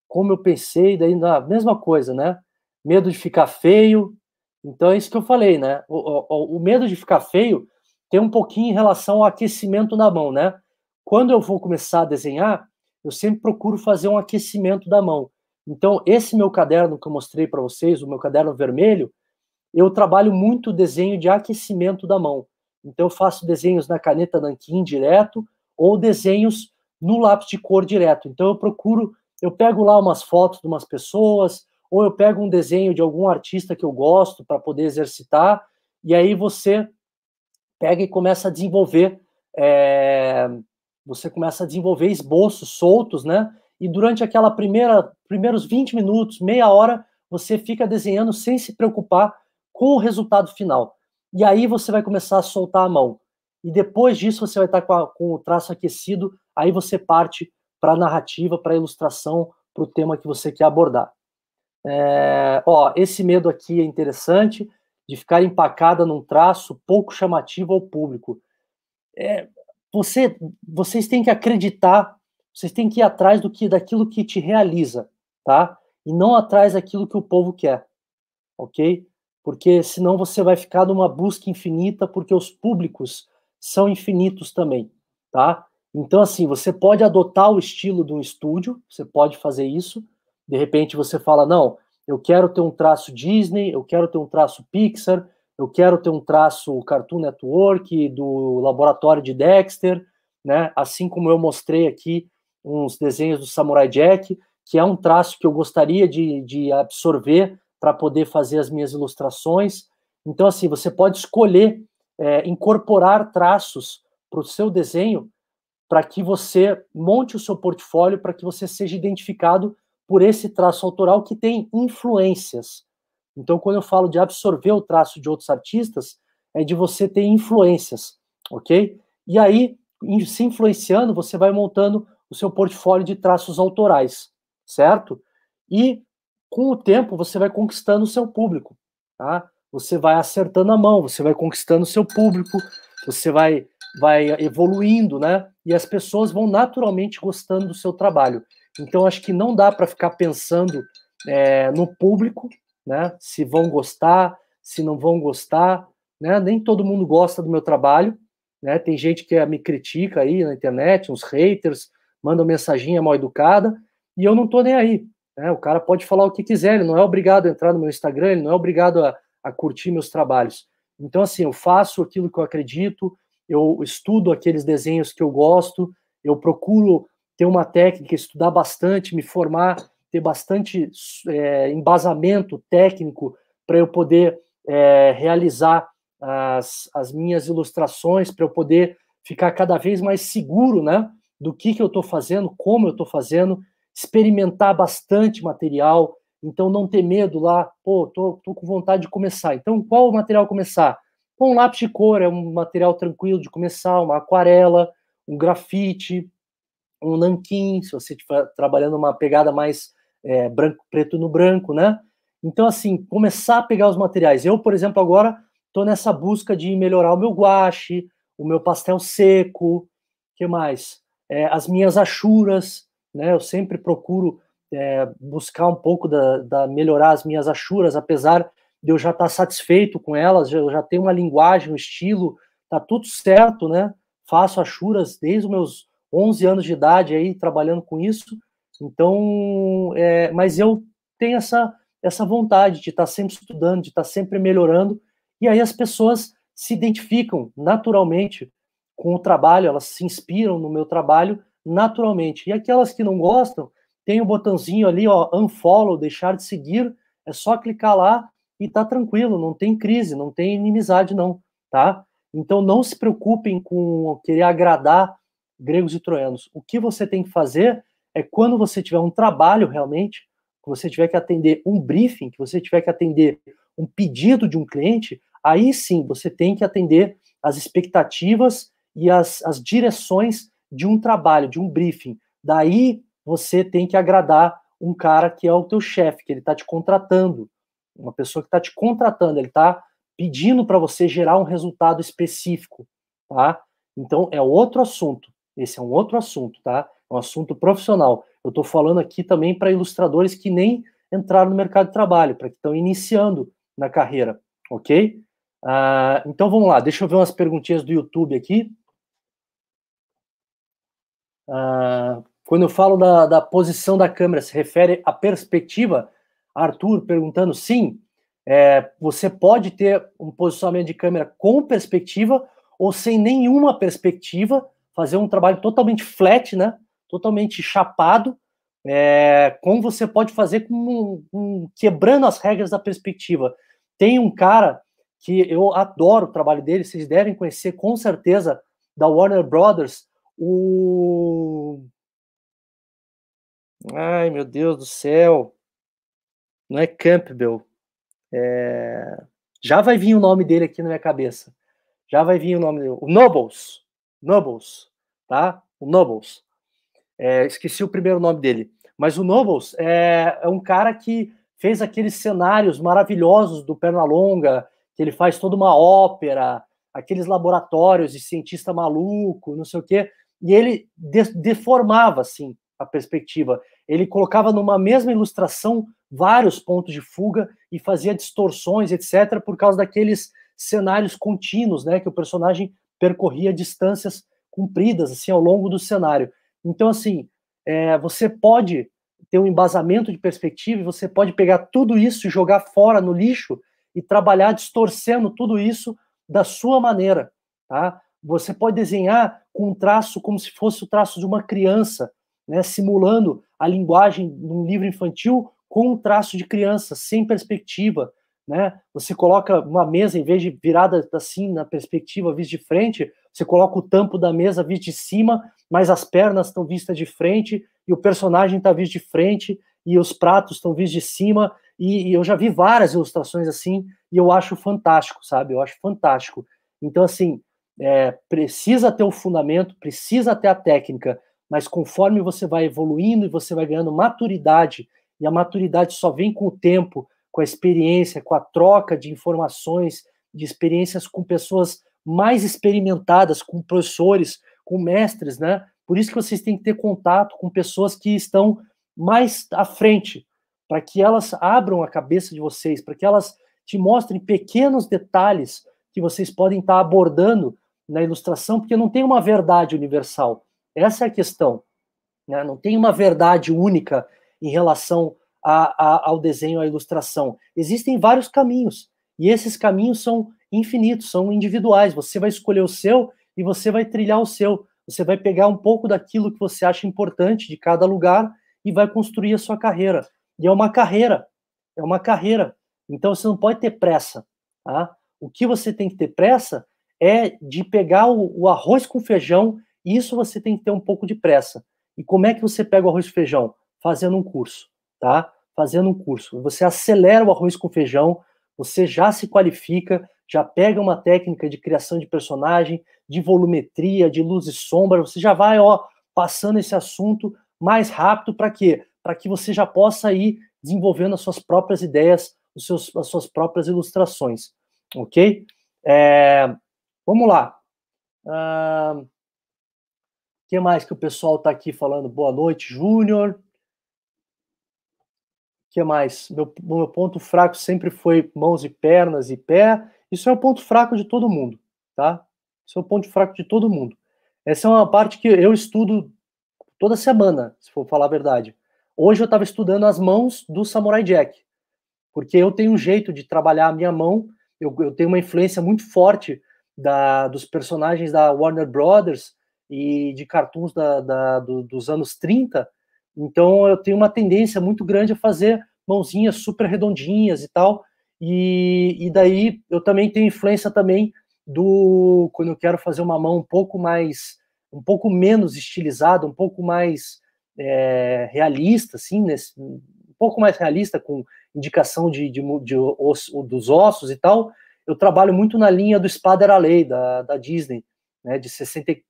como eu pensei, daí na mesma coisa, né? Medo de ficar feio. Então é isso que eu falei, né? O, o, o medo de ficar feio tem um pouquinho em relação ao aquecimento na mão, né? Quando eu vou começar a desenhar, eu sempre procuro fazer um aquecimento da mão. Então, esse meu caderno que eu mostrei para vocês, o meu caderno vermelho, eu trabalho muito desenho de aquecimento da mão. Então, eu faço desenhos na caneta Nankin direto ou desenhos no lápis de cor direto. Então, eu procuro, eu pego lá umas fotos de umas pessoas, ou eu pego um desenho de algum artista que eu gosto para poder exercitar, e aí você pega e começa a desenvolver é, você começa a desenvolver esboços soltos, né? E durante aquela primeira primeiros 20 minutos, meia hora, você fica desenhando sem se preocupar com o resultado final. E aí você vai começar a soltar a mão. E depois disso você vai estar tá com, a, com o traço aquecido, aí você parte para a narrativa, para a ilustração, para o tema que você quer abordar. É, ó, esse medo aqui é interessante, de ficar empacada num traço pouco chamativo ao público. É, você, vocês têm que acreditar, vocês têm que ir atrás do que daquilo que te realiza, tá? E não atrás daquilo que o povo quer, ok? Porque senão você vai ficar numa busca infinita, porque os públicos são infinitos também, tá? Então, assim, você pode adotar o estilo de um estúdio, você pode fazer isso. De repente você fala, não, eu quero ter um traço Disney, eu quero ter um traço Pixar, eu quero ter um traço Cartoon Network, do laboratório de Dexter, né? assim como eu mostrei aqui uns desenhos do Samurai Jack, que é um traço que eu gostaria de, de absorver para poder fazer as minhas ilustrações. Então, assim, você pode escolher é, incorporar traços para o seu desenho para que você monte o seu portfólio, para que você seja identificado por esse traço autoral que tem influências então, quando eu falo de absorver o traço de outros artistas, é de você ter influências, ok? E aí, se influenciando, você vai montando o seu portfólio de traços autorais, certo? E com o tempo você vai conquistando o seu público, tá? Você vai acertando a mão, você vai conquistando o seu público, você vai vai evoluindo, né? E as pessoas vão naturalmente gostando do seu trabalho. Então acho que não dá para ficar pensando é, no público, né? Se vão gostar, se não vão gostar, né? Nem todo mundo gosta do meu trabalho, né? Tem gente que é, me critica aí na internet, uns haters, mandam mensaginha mal educada, e eu não tô nem aí, né? O cara pode falar o que quiser, ele não é obrigado a entrar no meu Instagram, ele não é obrigado a, a curtir meus trabalhos. Então, assim, eu faço aquilo que eu acredito, eu estudo aqueles desenhos que eu gosto, eu procuro ter uma técnica, estudar bastante, me formar ter bastante é, embasamento técnico para eu poder é, realizar as, as minhas ilustrações, para eu poder ficar cada vez mais seguro né, do que, que eu estou fazendo, como eu estou fazendo, experimentar bastante material, então não ter medo lá, pô, tô, tô com vontade de começar. Então, qual o material começar? um lápis de cor é um material tranquilo de começar, uma aquarela, um grafite, um nanquim, se você estiver trabalhando uma pegada mais é, branco, preto no branco, né? Então, assim, começar a pegar os materiais. Eu, por exemplo, agora estou nessa busca de melhorar o meu guache, o meu pastel seco, que mais? É, as minhas achuras, né? Eu sempre procuro é, buscar um pouco da, da, melhorar as minhas achuras, apesar de eu já estar tá satisfeito com elas, eu já tenho uma linguagem, um estilo, tá tudo certo, né? Faço achuras desde os meus 11 anos de idade aí trabalhando com isso então, é, mas eu tenho essa, essa vontade de estar sempre estudando, de estar sempre melhorando, e aí as pessoas se identificam naturalmente com o trabalho, elas se inspiram no meu trabalho naturalmente. E aquelas que não gostam, tem o um botãozinho ali, ó, unfollow, deixar de seguir, é só clicar lá e tá tranquilo, não tem crise, não tem inimizade não, tá? Então não se preocupem com querer agradar gregos e troianos. O que você tem que fazer é quando você tiver um trabalho realmente, que você tiver que atender um briefing, que você tiver que atender um pedido de um cliente, aí sim você tem que atender as expectativas e as, as direções de um trabalho, de um briefing. Daí você tem que agradar um cara que é o teu chefe, que ele está te contratando, uma pessoa que está te contratando, ele está pedindo para você gerar um resultado específico, tá? Então é outro assunto. Esse é um outro assunto, tá? um assunto profissional. Eu estou falando aqui também para ilustradores que nem entraram no mercado de trabalho, para que estão iniciando na carreira, ok? Ah, então vamos lá, deixa eu ver umas perguntinhas do YouTube aqui. Ah, quando eu falo da, da posição da câmera, se refere à perspectiva? Arthur perguntando sim. É, você pode ter um posicionamento de câmera com perspectiva ou sem nenhuma perspectiva, fazer um trabalho totalmente flat, né? totalmente chapado, é, como você pode fazer com, quebrando as regras da perspectiva. Tem um cara que eu adoro o trabalho dele, vocês devem conhecer com certeza, da Warner Brothers, o. Ai, meu Deus do céu! Não é Campbell. É... Já vai vir o nome dele aqui na minha cabeça. Já vai vir o nome dele. O Nobles. Nobles. Tá? O Nobles. É, esqueci o primeiro nome dele. Mas o Nobles é, é um cara que fez aqueles cenários maravilhosos do Pernalonga, que ele faz toda uma ópera, aqueles laboratórios de cientista maluco, não sei o quê. E ele de deformava, assim, a perspectiva. Ele colocava numa mesma ilustração vários pontos de fuga e fazia distorções, etc., por causa daqueles cenários contínuos, né, que o personagem percorria distâncias compridas assim ao longo do cenário. Então, assim, é, você pode ter um embasamento de perspectiva, você pode pegar tudo isso e jogar fora no lixo e trabalhar distorcendo tudo isso da sua maneira, tá? Você pode desenhar com um traço como se fosse o traço de uma criança, né, simulando a linguagem de um livro infantil com um traço de criança, sem perspectiva, né? Você coloca uma mesa em vez de virada assim na perspectiva, vis de frente, você coloca o tampo da mesa visto de cima, mas as pernas estão vistas de frente e o personagem está visto de frente e os pratos estão vistos de cima. E, e, eu já vi várias ilustrações assim e eu acho fantástico, sabe? Eu acho fantástico. Então, assim, é, precisa ter o fundamento, precisa ter a técnica, mas conforme você vai evoluindo e você vai ganhando maturidade, e a maturidade só vem com o tempo, com a experiência, com a troca de informações, de experiências com pessoas mais experimentadas, com professores, com mestres, né? Por isso que vocês têm que ter contato com pessoas que estão mais à frente, para que elas abram a cabeça de vocês, para que elas te mostrem pequenos detalhes que vocês podem estar abordando na ilustração, porque não tem uma verdade universal. Essa é a questão. Né? Não tem uma verdade única em relação a, a, ao desenho, à ilustração. Existem vários caminhos. E esses caminhos são infinitos, são individuais. Você vai escolher o seu e você vai trilhar o seu. Você vai pegar um pouco daquilo que você acha importante de cada lugar e vai construir a sua carreira. E é uma carreira, é uma carreira. Então você não pode ter pressa. Tá? O que você tem que ter pressa é de pegar o, o arroz com feijão. E isso você tem que ter um pouco de pressa. E como é que você pega o arroz com feijão? Fazendo um curso, tá? Fazendo um curso. Você acelera o arroz com feijão, você já se qualifica, já pega uma técnica de criação de personagem, de volumetria, de luz e sombra, você já vai, ó, passando esse assunto mais rápido para quê? Para que você já possa ir desenvolvendo as suas próprias ideias, os seus, as suas próprias ilustrações, ok? É, vamos lá. O ah, que mais que o pessoal está aqui falando? Boa noite, Júnior que mais? Meu, meu ponto fraco sempre foi mãos e pernas e pé. Isso é o ponto fraco de todo mundo, tá? Isso é o ponto fraco de todo mundo. Essa é uma parte que eu estudo toda semana, se for falar a verdade. Hoje eu estava estudando as mãos do Samurai Jack, porque eu tenho um jeito de trabalhar a minha mão, eu, eu tenho uma influência muito forte da, dos personagens da Warner Brothers e de cartoons da, da, do, dos anos 30, então eu tenho uma tendência muito grande a fazer mãozinhas super redondinhas e tal. E, e daí eu também tenho influência também do quando eu quero fazer uma mão um pouco mais, um pouco menos estilizada, um pouco mais é, realista, assim, nesse, um pouco mais realista com indicação de, de, de dos ossos e tal. Eu trabalho muito na linha do Spada era da, da Disney, né, de 63,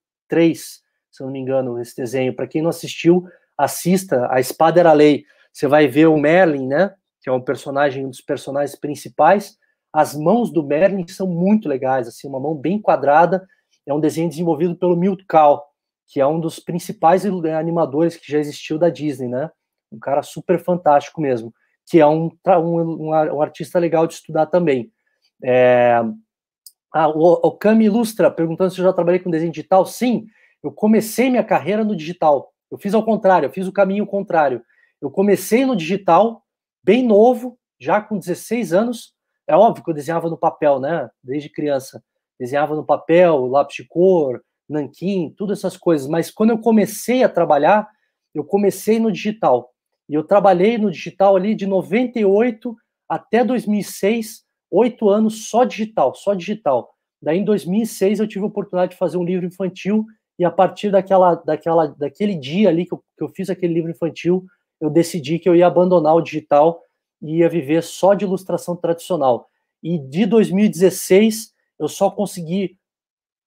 se eu não me engano, esse desenho. Para quem não assistiu, assista A Espada Era a Lei, você vai ver o Merlin, né? Que é um personagem, um dos personagens principais. As mãos do Merlin são muito legais, assim, uma mão bem quadrada. É um desenho desenvolvido pelo Milt Kahl, que é um dos principais animadores que já existiu da Disney, né? Um cara super fantástico mesmo, que é um, um, um artista legal de estudar também. É... Ah, o, o Cami Ilustra perguntando se eu já trabalhei com desenho digital. Sim, eu comecei minha carreira no digital eu fiz ao contrário, eu fiz o caminho contrário. Eu comecei no digital, bem novo, já com 16 anos. É óbvio que eu desenhava no papel, né? Desde criança. Desenhava no papel, lápis de cor, nanquim, todas essas coisas. Mas quando eu comecei a trabalhar, eu comecei no digital. E eu trabalhei no digital ali de 98 até 2006, oito anos só digital, só digital. Daí em 2006 eu tive a oportunidade de fazer um livro infantil e a partir daquela, daquela, daquele dia ali que eu, que eu fiz aquele livro infantil, eu decidi que eu ia abandonar o digital e ia viver só de ilustração tradicional. E de 2016 eu só consegui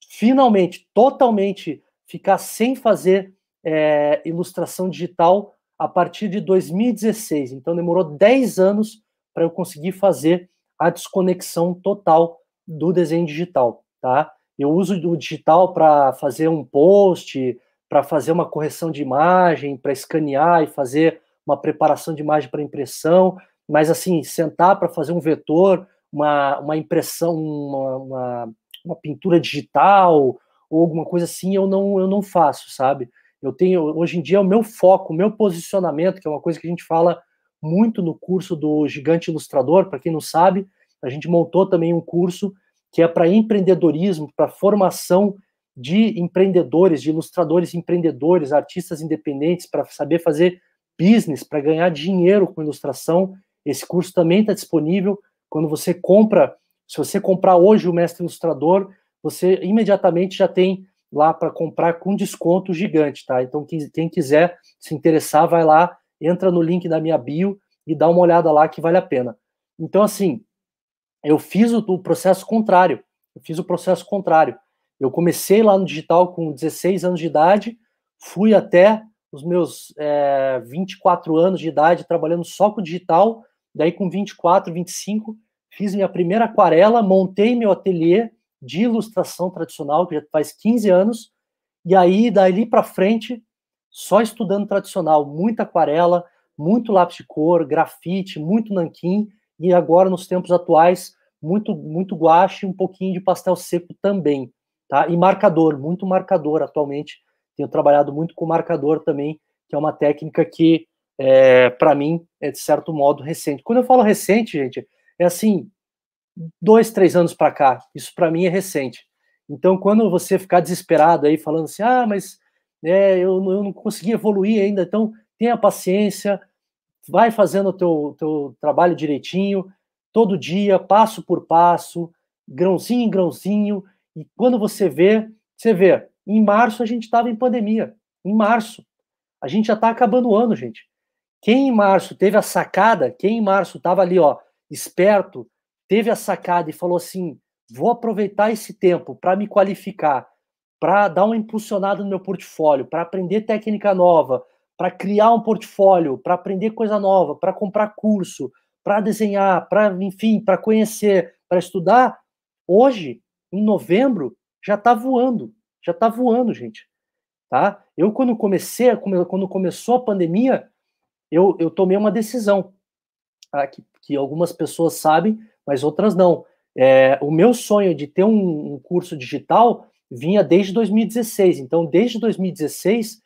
finalmente, totalmente ficar sem fazer é, ilustração digital a partir de 2016. Então demorou 10 anos para eu conseguir fazer a desconexão total do desenho digital, tá? eu uso o digital para fazer um post, para fazer uma correção de imagem, para escanear e fazer uma preparação de imagem para impressão, mas assim, sentar para fazer um vetor, uma, uma impressão, uma, uma, uma, pintura digital ou alguma coisa assim, eu não, eu não faço, sabe? Eu tenho, hoje em dia, o meu foco, o meu posicionamento, que é uma coisa que a gente fala muito no curso do Gigante Ilustrador, para quem não sabe, a gente montou também um curso que é para empreendedorismo, para formação de empreendedores, de ilustradores empreendedores, artistas independentes, para saber fazer business, para ganhar dinheiro com ilustração. Esse curso também está disponível. Quando você compra, se você comprar hoje o Mestre Ilustrador, você imediatamente já tem lá para comprar com desconto gigante, tá? Então, quem, quem quiser se interessar, vai lá, entra no link da minha bio e dá uma olhada lá que vale a pena. Então, assim, eu fiz o, o processo contrário. Eu fiz o processo contrário. Eu comecei lá no digital com 16 anos de idade, fui até os meus é, eh, 24 anos de idade trabalhando só com digital. Daí, com 24, 25, fiz minha primeira aquarela, montei meu ateliê de ilustração tradicional, que já faz 15 anos. E aí, dali para frente, só estudando tradicional, muita aquarela, muito lápis de cor, grafite, muito nanquim e agora nos tempos atuais muito muito guache, um pouquinho de pastel seco também, tá? E marcador, muito marcador atualmente. Tenho trabalhado muito com marcador também, que é uma técnica que é, para mim é de certo modo recente. Quando eu falo recente, gente, é assim dois, três anos para cá. Isso para mim é recente. Então, quando você ficar desesperado aí falando assim, ah, mas é, eu, eu não consegui evoluir ainda, então tenha paciência, vai fazendo o teu, teu trabalho direitinho, todo dia, passo por passo, grãozinho em grãozinho, e quando você vê, você vê, em março a gente estava em pandemia, em março. A gente já está acabando o ano, gente. Quem em março teve a sacada, quem em março estava ali, ó, esperto, teve a sacada e falou assim: vou aproveitar esse tempo para me qualificar, para dar uma impulsionada no meu portfólio, para aprender técnica nova, para criar um portfólio, para aprender coisa nova, para comprar curso, para desenhar, para enfim, para conhecer, para estudar, hoje, em novembro, já está voando, já está voando, gente. Tá? Eu quando comecei, quando começou a pandemia, eu, eu tomei uma decisão tá? que, que algumas pessoas sabem, mas outras não. É, o meu sonho de ter um, um curso digital vinha desde 2016. Então, desde 2016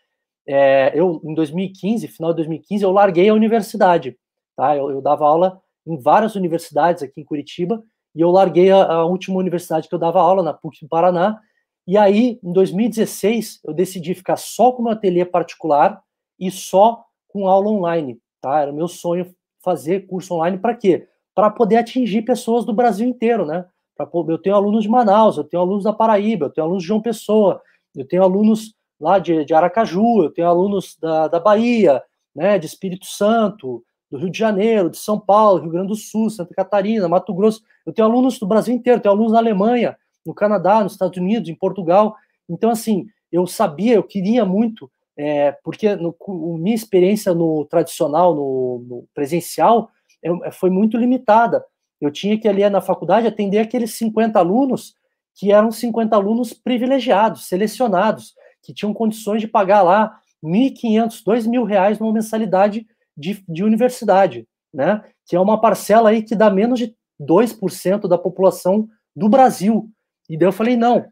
é, eu em 2015, final de 2015, eu larguei a universidade, tá? Eu, eu, dava aula em várias universidades aqui em Curitiba e eu larguei a, a última universidade que eu dava aula na PUC do Paraná. E aí, em 2016, eu decidi ficar só com meu ateliê particular e só com aula online, tá? Era o meu sonho fazer curso online para quê? Para poder atingir pessoas do Brasil inteiro, né? Pra, eu tenho alunos de Manaus, eu tenho alunos da Paraíba, eu tenho alunos de João Pessoa, eu tenho alunos lá de, de Aracaju, eu tenho alunos da, da Bahia, né, de Espírito Santo, do Rio de Janeiro, de São Paulo, Rio Grande do Sul, Santa Catarina, Mato Grosso. Eu tenho alunos do Brasil inteiro, tenho alunos na Alemanha, no Canadá, nos Estados Unidos, em Portugal. Então, assim, eu sabia, eu queria muito, é, porque no, minha experiência no tradicional, no, no presencial, eu, é, é, foi muito limitada. Eu tinha que ali na faculdade atender aqueles 50 alunos que eram 50 alunos privilegiados, selecionados, que tinham condições de pagar lá 1.500, 2.000 reais numa mensalidade de, de universidade, né? Que é uma parcela aí que dá menos de 2% da população do Brasil. E daí eu falei, não,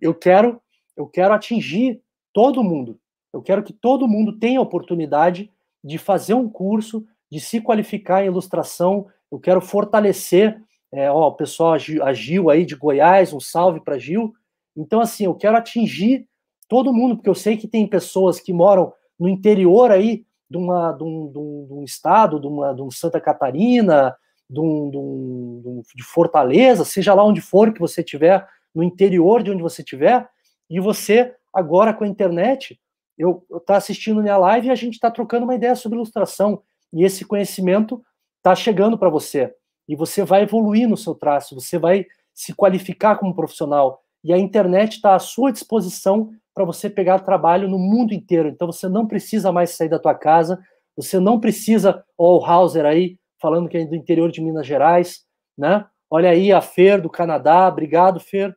eu quero, eu quero atingir todo mundo. Eu quero que todo mundo tenha a oportunidade de fazer um curso, de se qualificar em ilustração. Eu quero fortalecer, é, ó, o pessoal, a Gil aí de Goiás, um salve para Gil. Então, assim, eu quero atingir todo mundo, porque eu sei que tem pessoas que moram no interior aí de, uma, de, um, de um, de um estado, de, uma, de um Santa Catarina, de, um, de Fortaleza, seja lá onde for que você tiver, no interior de onde você tiver, e você agora com a internet, eu está assistindo minha live e a gente está trocando uma ideia sobre ilustração e esse conhecimento está chegando para você e você vai evoluir no seu traço, você vai se qualificar como profissional, e a internet está à sua disposição para você pegar trabalho no mundo inteiro. Então você não precisa mais sair da tua casa, você não precisa, ó, o Hauser aí, falando que é do interior de Minas Gerais, né? Olha aí a Fer do Canadá, obrigado, Fer.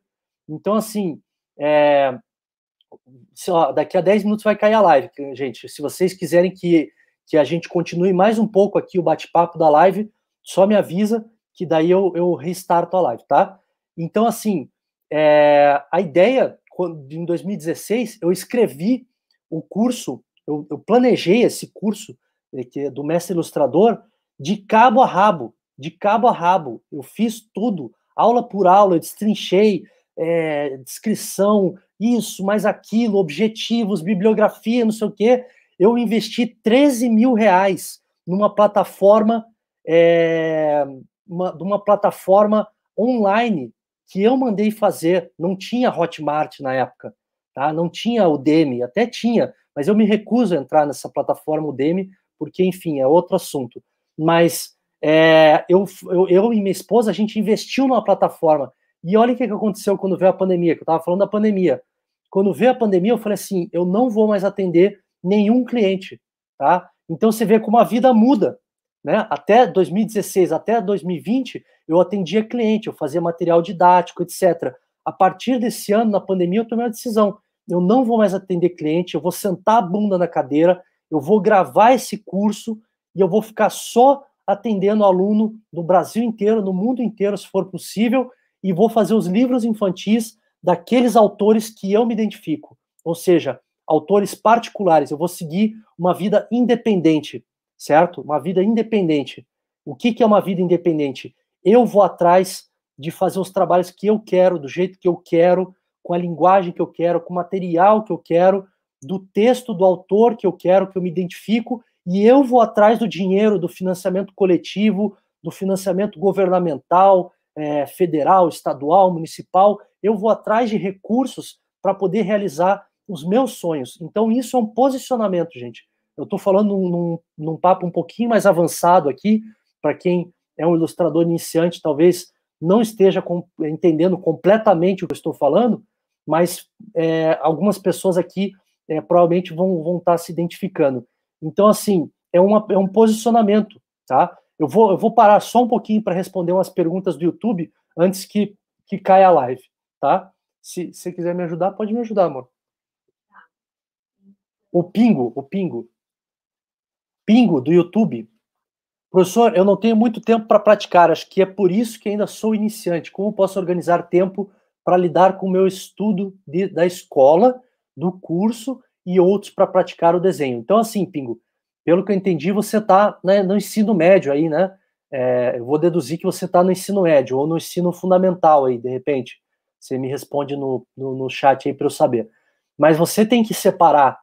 Então, assim, é, ó, daqui a 10 minutos vai cair a live, gente. Se vocês quiserem que, que a gente continue mais um pouco aqui o bate-papo da live, só me avisa que daí eu, eu restarto a live, tá? Então, assim, é, a ideia, quando, em 2016, eu escrevi o curso, eu, eu, planejei esse curso é, é do mestre ilustrador de cabo a rabo, de cabo a rabo. Eu fiz tudo, aula por aula, eu destrinchei, é, descrição, isso, mais aquilo, objetivos, bibliografia, não sei o quê. Eu investi 13 mil reais numa plataforma, é, uma, uma plataforma online que eu mandei fazer. Não tinha Hotmart na época, tá? Não tinha Udemy, até tinha, mas eu me recuso a entrar nessa plataforma Udemy, porque, enfim, é outro assunto. Mas é, eu, eu, eu, e minha esposa, a gente investiu numa plataforma. E olha o que, que aconteceu quando veio a pandemia, que eu estava falando da pandemia. Quando veio a pandemia, eu falei assim: eu não vou mais atender nenhum cliente, tá? Então você vê como a vida muda, né? Até 2016, até 2020, eu atendia cliente, eu fazia material didático, etc. A partir desse ano, na pandemia, eu tomei uma decisão. Eu não vou mais atender cliente, eu vou sentar a bunda na cadeira, eu vou gravar esse curso e eu vou ficar só atendendo aluno no Brasil inteiro, no mundo inteiro, se for possível, e vou fazer os livros infantis daqueles autores que eu me identifico, ou seja, autores particulares. Eu vou seguir uma vida independente, certo? Uma vida independente. O que, que é uma vida independente? Eu vou atrás de fazer os trabalhos que eu quero, do jeito que eu quero, com a linguagem que eu quero, com o material que eu quero, do texto do autor que eu quero, que eu me identifico, e eu vou atrás do dinheiro, do financiamento coletivo, do financiamento governamental, é, federal, estadual, municipal, eu vou atrás de recursos para poder realizar os meus sonhos. Então, isso é um posicionamento, gente. Eu estou falando num, num, papo um pouquinho mais avançado aqui, para quem é um ilustrador iniciante, talvez não esteja com, entendendo completamente o que eu estou falando, mas é, algumas pessoas aqui é, provavelmente vão, vão estar tá se identificando. Então, assim, é, uma, é um posicionamento, tá? Eu vou, eu vou parar só um pouquinho para responder umas perguntas do YouTube antes que, que caia a live, tá? Se você quiser me ajudar, pode me ajudar, amor. O Pingo, o Pingo. Pingo do YouTube Professor, eu não tenho muito tempo para praticar, acho que é por isso que ainda sou iniciante. Como posso organizar tempo para lidar com o meu estudo de, da escola, do curso e outros para praticar o desenho? Então, assim, Pingo, pelo que eu entendi, você está né, no ensino médio aí, né? É, eu vou deduzir que você está no ensino médio ou no ensino fundamental aí, de repente. Você me responde no, no, no chat aí para eu saber. Mas você tem que separar,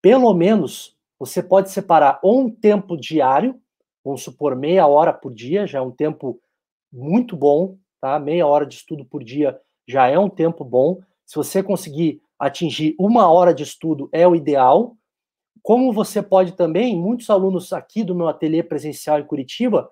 pelo menos, você pode separar ou um tempo diário, vamos supor, meia hora por dia, já é um tempo muito bom, tá? Meia hora de estudo por dia já é um tempo bom. Se você conseguir atingir uma hora de estudo, é o ideal. Como você pode também, muitos alunos aqui do meu ateliê presencial em Curitiba,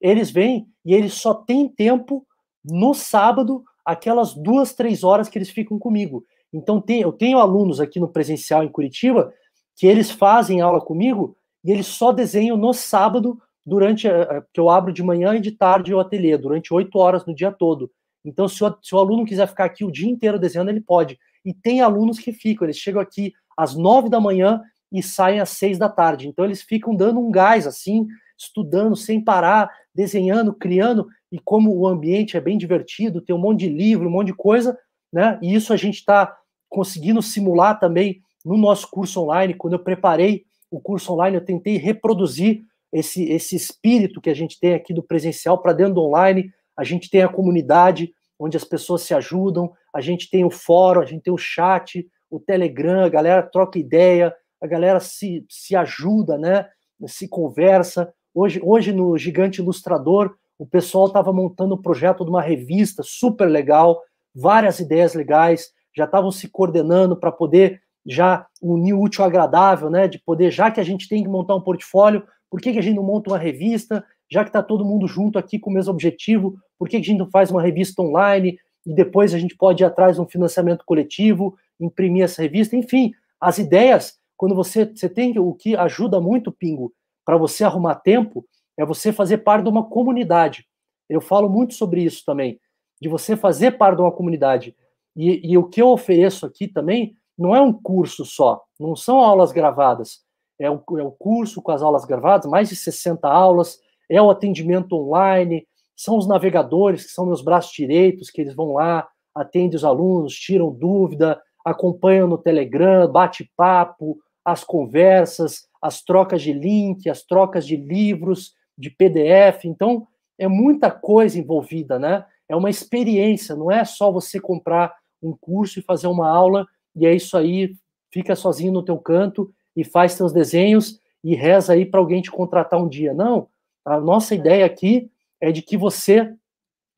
eles vêm e eles só têm tempo no sábado, aquelas duas, três horas que eles ficam comigo. Então, tem, eu tenho alunos aqui no presencial em Curitiba que eles fazem aula comigo e eles só desenham no sábado durante, que eu abro de manhã e de tarde o ateliê, durante oito horas no dia todo. Então, se o, se o aluno quiser ficar aqui o dia inteiro desenhando, ele pode. E tem alunos que ficam, eles chegam aqui às nove da manhã e saem às seis da tarde. Então, eles ficam dando um gás assim, estudando sem parar, desenhando, criando. E como o ambiente é bem divertido, tem um monte de livro, um monte de coisa, né? E isso a gente está conseguindo simular também no nosso curso online. Quando eu preparei o curso online, eu tentei reproduzir esse, esse espírito que a gente tem aqui do presencial para dentro do online, a gente tem a comunidade onde as pessoas se ajudam, a gente tem o fórum, a gente tem o chat, o Telegram, a galera troca ideia, a galera se, se ajuda, né? Se conversa. Hoje, hoje no Gigante Ilustrador, o pessoal estava montando o projeto de uma revista super legal, várias ideias legais, já estavam se coordenando para poder já unir o útil ao agradável, né? De poder, já que a gente tem que montar um portfólio, por que, que a gente não monta uma revista, já que está todo mundo junto aqui com o mesmo objetivo? Por que, que a gente não faz uma revista online e depois a gente pode ir atrás de um financiamento coletivo, imprimir essa revista? Enfim, as ideias, quando você, você tem o que ajuda muito, Pingo, para você arrumar tempo, é você fazer parte de uma comunidade. Eu falo muito sobre isso também, de você fazer parte de uma comunidade. E, e, o que eu ofereço aqui também não é um curso só, não são aulas gravadas é o, é o curso com as aulas gravadas, mais de 60 aulas, é o atendimento online, são os navegadores, que são meus braços direitos, que eles vão lá, atendem os alunos, tiram dúvida, acompanham no Telegram, bate papo, as conversas, as trocas de link, as trocas de livros, de PDF. Então, é muita coisa envolvida, né? É uma experiência, não é só você comprar um curso e fazer uma aula e é isso aí, fica sozinho no teu canto e faz seus desenhos e reza aí para alguém te contratar um dia. Não, a nossa é. ideia aqui é de que você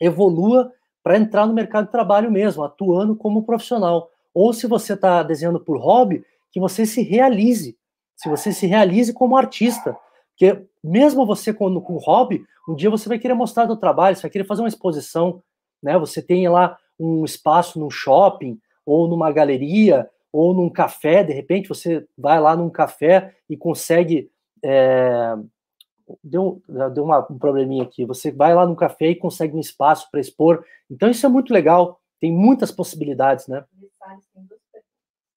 evolua para entrar no mercado de trabalho mesmo, atuando como profissional. Ou se você está desenhando por hobby, que você se realize, se você se realize como artista. Porque mesmo você com, com hobby, um dia você vai querer mostrar do trabalho, você vai querer fazer uma exposição, né? Você tem lá um espaço num shopping ou numa galeria ou num café, de repente você vai lá num café e consegue. É... Deu, deu uma, um probleminha aqui. Você vai lá num café e consegue um espaço para expor. Então isso é muito legal. Tem muitas possibilidades, né?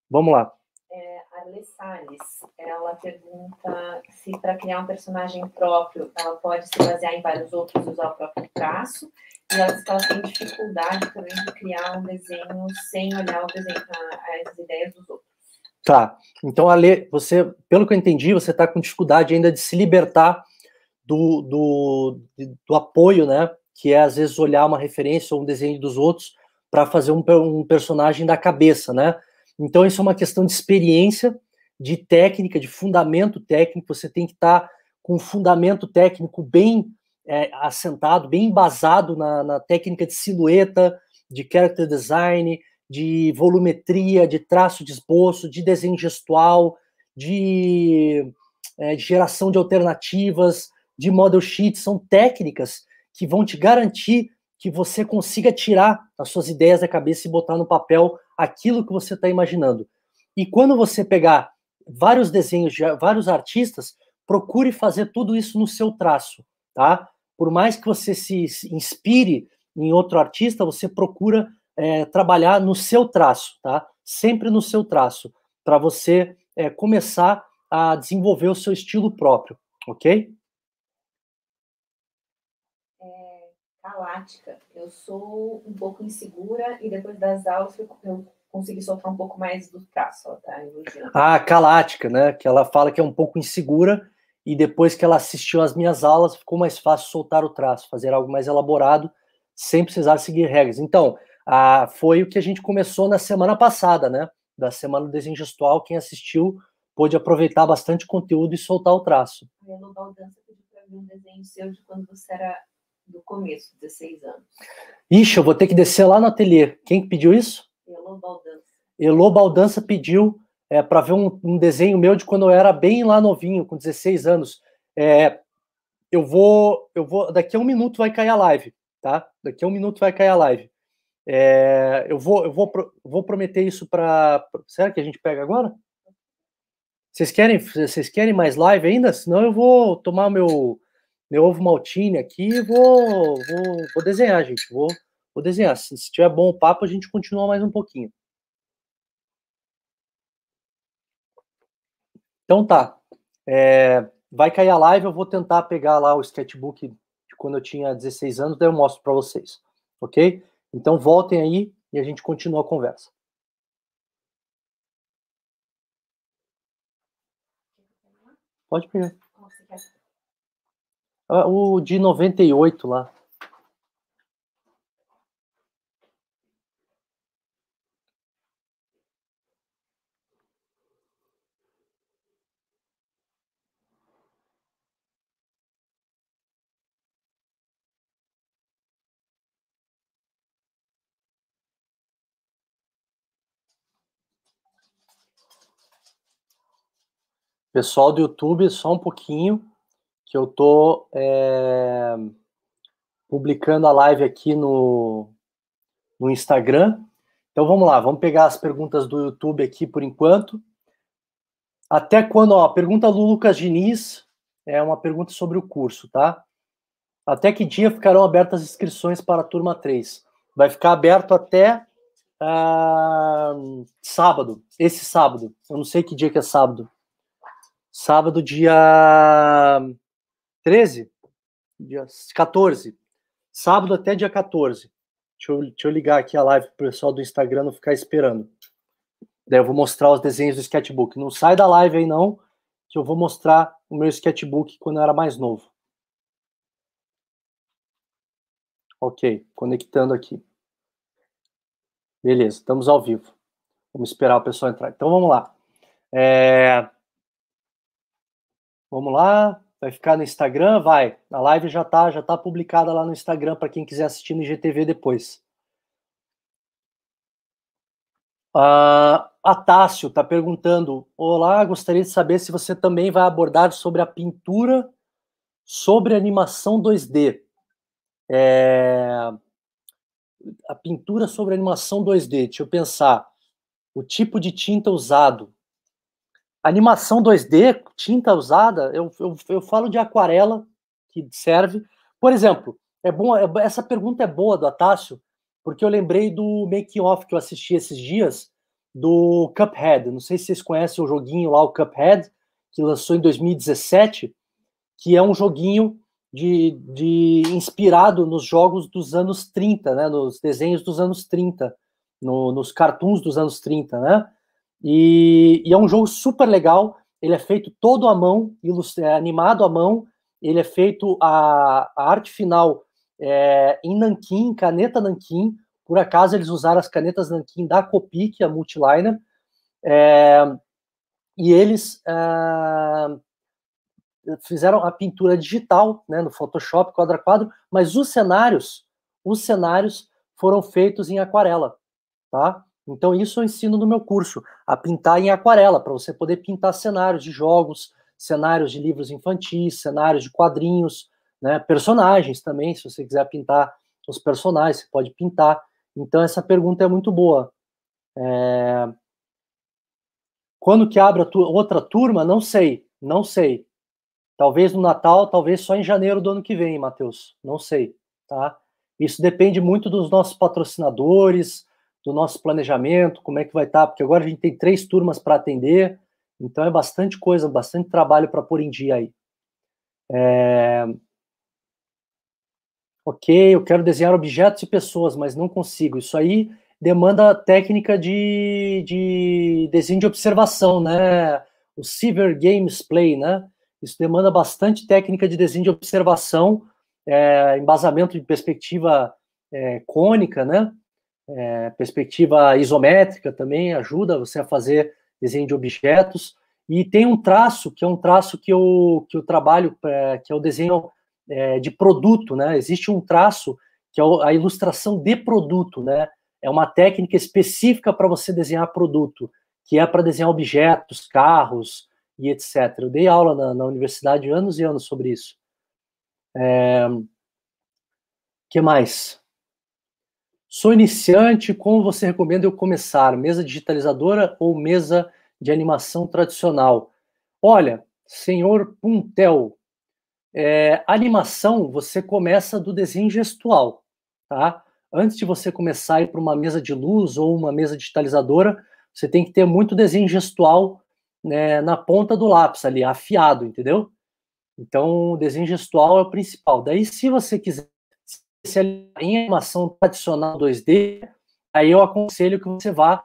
Vamos lá. Darley Salles. Ela pergunta se para criar um personagem próprio ela pode se basear em vários outros e usar o próprio traço. E ela diz que ela tem dificuldade também de criar um desenho sem olhar o desenho, as ideias dos outros. Tá. Então, Ale, você, pelo que eu entendi, você está com dificuldade ainda de se libertar do, do, do apoio, né? Que é às vezes olhar uma referência ou um desenho dos outros para fazer um, um personagem da cabeça, né? Então, isso é uma questão de experiência, de técnica, de fundamento técnico. Você tem que estar tá com um fundamento técnico bem é, assentado, bem embasado na, na técnica de silhueta, de character design, de volumetria, de traço de esboço, de desenho gestual, de, é, de, geração de alternativas, de model sheet, são técnicas que vão te garantir que você consiga tirar as suas ideias da cabeça e botar no papel aquilo que você está imaginando. E quando você pegar vários desenhos de vários artistas, procure fazer tudo isso no seu traço, tá? Por mais que você se inspire em outro artista, você procura é, trabalhar no seu traço, tá? Sempre no seu traço, para você é, começar a desenvolver o seu estilo próprio, ok? prática. Eu sou um pouco insegura e depois das aulas eu consegui soltar um pouco mais do traço, ó, tá? Ah, Calática, né? Que ela fala que é um pouco insegura e depois que ela assistiu às minhas aulas, ficou mais fácil soltar o traço, fazer algo mais elaborado, sem precisar seguir regras. Então, foi o que a gente começou na semana passada, né? Da semana do desenho gestual, quem assistiu pôde aproveitar bastante conteúdo e soltar o traço. Eu não dança, eu um desenho seu de quando você era do começo, 16 anos. Ixi, eu vou ter que descer lá no ateliê. Quem pediu isso? Elô Baldança. Elô Baldança pediu é, para ver um, um, desenho meu de quando eu era bem lá novinho, com 16 anos. É, eu vou, eu vou. Daqui a um minuto vai cair a live, tá? Daqui a um minuto vai cair a live. É, eu vou, eu vou, vou prometer isso para. Será que a gente pega agora? Vocês querem, vocês querem mais live ainda? Senão eu vou tomar meu meu ovo maltine aqui vou, vou, vou desenhar, gente. Vou, vou desenhar. Se, se tiver bom o papo, a gente continua mais um pouquinho. Então tá. É, vai cair a live, eu vou tentar pegar lá o sketchbook de quando eu tinha 16 anos, daí eu mostro para vocês, ok? Então voltem aí e a gente continua a conversa. Pode pegar. Ah, o de 98 lá. Pessoal do YouTube, só um pouquinho que eu tô é, publicando a live aqui no, no Instagram. Então vamos lá, vamos pegar as perguntas do YouTube aqui por enquanto. Até quando, ó, pergunta do Lucas Diniz, é uma pergunta sobre o curso, tá? Até que dia ficarão abertas as inscrições para a turma 3? Vai ficar aberto até uh, sábado, esse sábado. Eu não sei que dia que é sábado. Sábado, dia 13? Dia 14. Sábado até dia 14. Deixa eu, deixa eu ligar aqui a live pro pessoal do Instagram não ficar esperando. Daí eu vou mostrar os desenhos do sketchbook. Não sai da live aí, não, que eu vou mostrar o meu sketchbook quando eu era mais novo. Ok, conectando aqui. Beleza, estamos ao vivo. Vamos esperar o pessoal entrar. Então vamos lá. É... Vamos lá vai ficar no Instagram? Vai. A live já tá, já tá publicada lá no Instagram para quem quiser assistir no IGTV depois. Uh, a Tássio está perguntando: Olá, gostaria de saber se você também vai abordar sobre a pintura sobre animação 2D. É... A pintura sobre animação 2D, deixa eu pensar. O tipo de tinta usado animação 2D, tinta usada, eu, eu, eu falo de aquarela que serve. Por exemplo, é bom, é, essa pergunta é boa do Atácio, porque eu lembrei do make-off que eu assisti esses dias do Cuphead. Não sei se vocês conhecem o joguinho lá, o Cuphead, que lançou em 2017, que é um joguinho de, de inspirado nos jogos dos anos 30, né, nos desenhos dos anos 30, no, nos cartoons dos anos 30, né? E, e, é um jogo super legal. Ele é feito todo à mão, é animado à mão. Ele é feito a, a arte final é, em nanquim, caneta nanquim. Por acaso eles usaram as canetas nanquim da Copic, a Multiliner. É, e eles é, fizeram a pintura digital, né, no Photoshop, quadro a quadro, mas os cenários, os cenários foram feitos em aquarela, tá? Então, isso eu ensino no meu curso, a pintar em aquarela, para você poder pintar cenários de jogos, cenários de livros infantis, cenários de quadrinhos, né, personagens também, se você quiser pintar os personagens, você pode pintar. Então, essa pergunta é muito boa. É... Quando que abre tu... outra turma? Não sei, não sei. Talvez no Natal, talvez só em janeiro do ano que vem, Matheus. Não sei, tá? Isso depende muito dos nossos patrocinadores, do nosso planejamento, como é que vai estar, porque agora a gente tem três turmas para atender, então é bastante coisa, bastante trabalho para pôr em dia aí. É... Ok, eu quero desenhar objetos e pessoas, mas não consigo. Isso aí demanda técnica de, de desenho de observação, né? O cyber Games Play, né? Isso demanda bastante técnica de desenho de observação, é, embasamento de perspectiva é, cônica, né? É, perspectiva isométrica também ajuda você a fazer desenho de objetos. E tem um traço, que é um traço que eu, que eu trabalho, é, que é o desenho é, de produto, né? Existe um traço que é a ilustração de produto, né? É uma técnica específica para você desenhar produto, que é para desenhar objetos, carros e etc. Eu dei aula na, na universidade anos e anos sobre isso. É... que mais? Sou iniciante, como você recomenda eu começar? Mesa digitalizadora ou mesa de animação tradicional? Olha, senhor Puntel, é, animação você começa do desenho gestual, tá? Antes de você começar a ir para uma mesa de luz ou uma mesa digitalizadora, você tem que ter muito desenho gestual né, na ponta do lápis ali, afiado, entendeu? Então, o desenho gestual é o principal. Daí, se você quiser em animação tradicional 2D, aí eu aconselho que você vá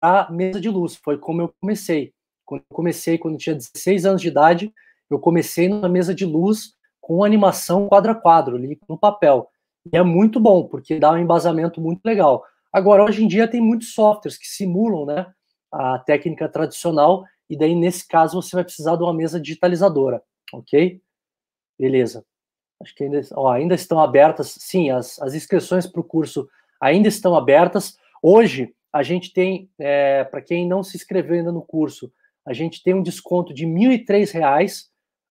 à mesa de luz. Foi como eu comecei. Quando eu comecei, quando eu tinha 16 anos de idade, eu comecei numa mesa de luz com animação quadro a quadro, ali no papel. E é muito bom, porque dá um embasamento muito legal. Agora, hoje em dia, tem muitos softwares que simulam né, a técnica tradicional, e daí, nesse caso, você vai precisar de uma mesa digitalizadora, ok? Beleza. Acho que ainda, ó, ainda estão abertas, sim, as, as inscrições para o curso ainda estão abertas. Hoje, a gente tem, é, para quem não se inscreveu ainda no curso, a gente tem um desconto de R$ 1.003,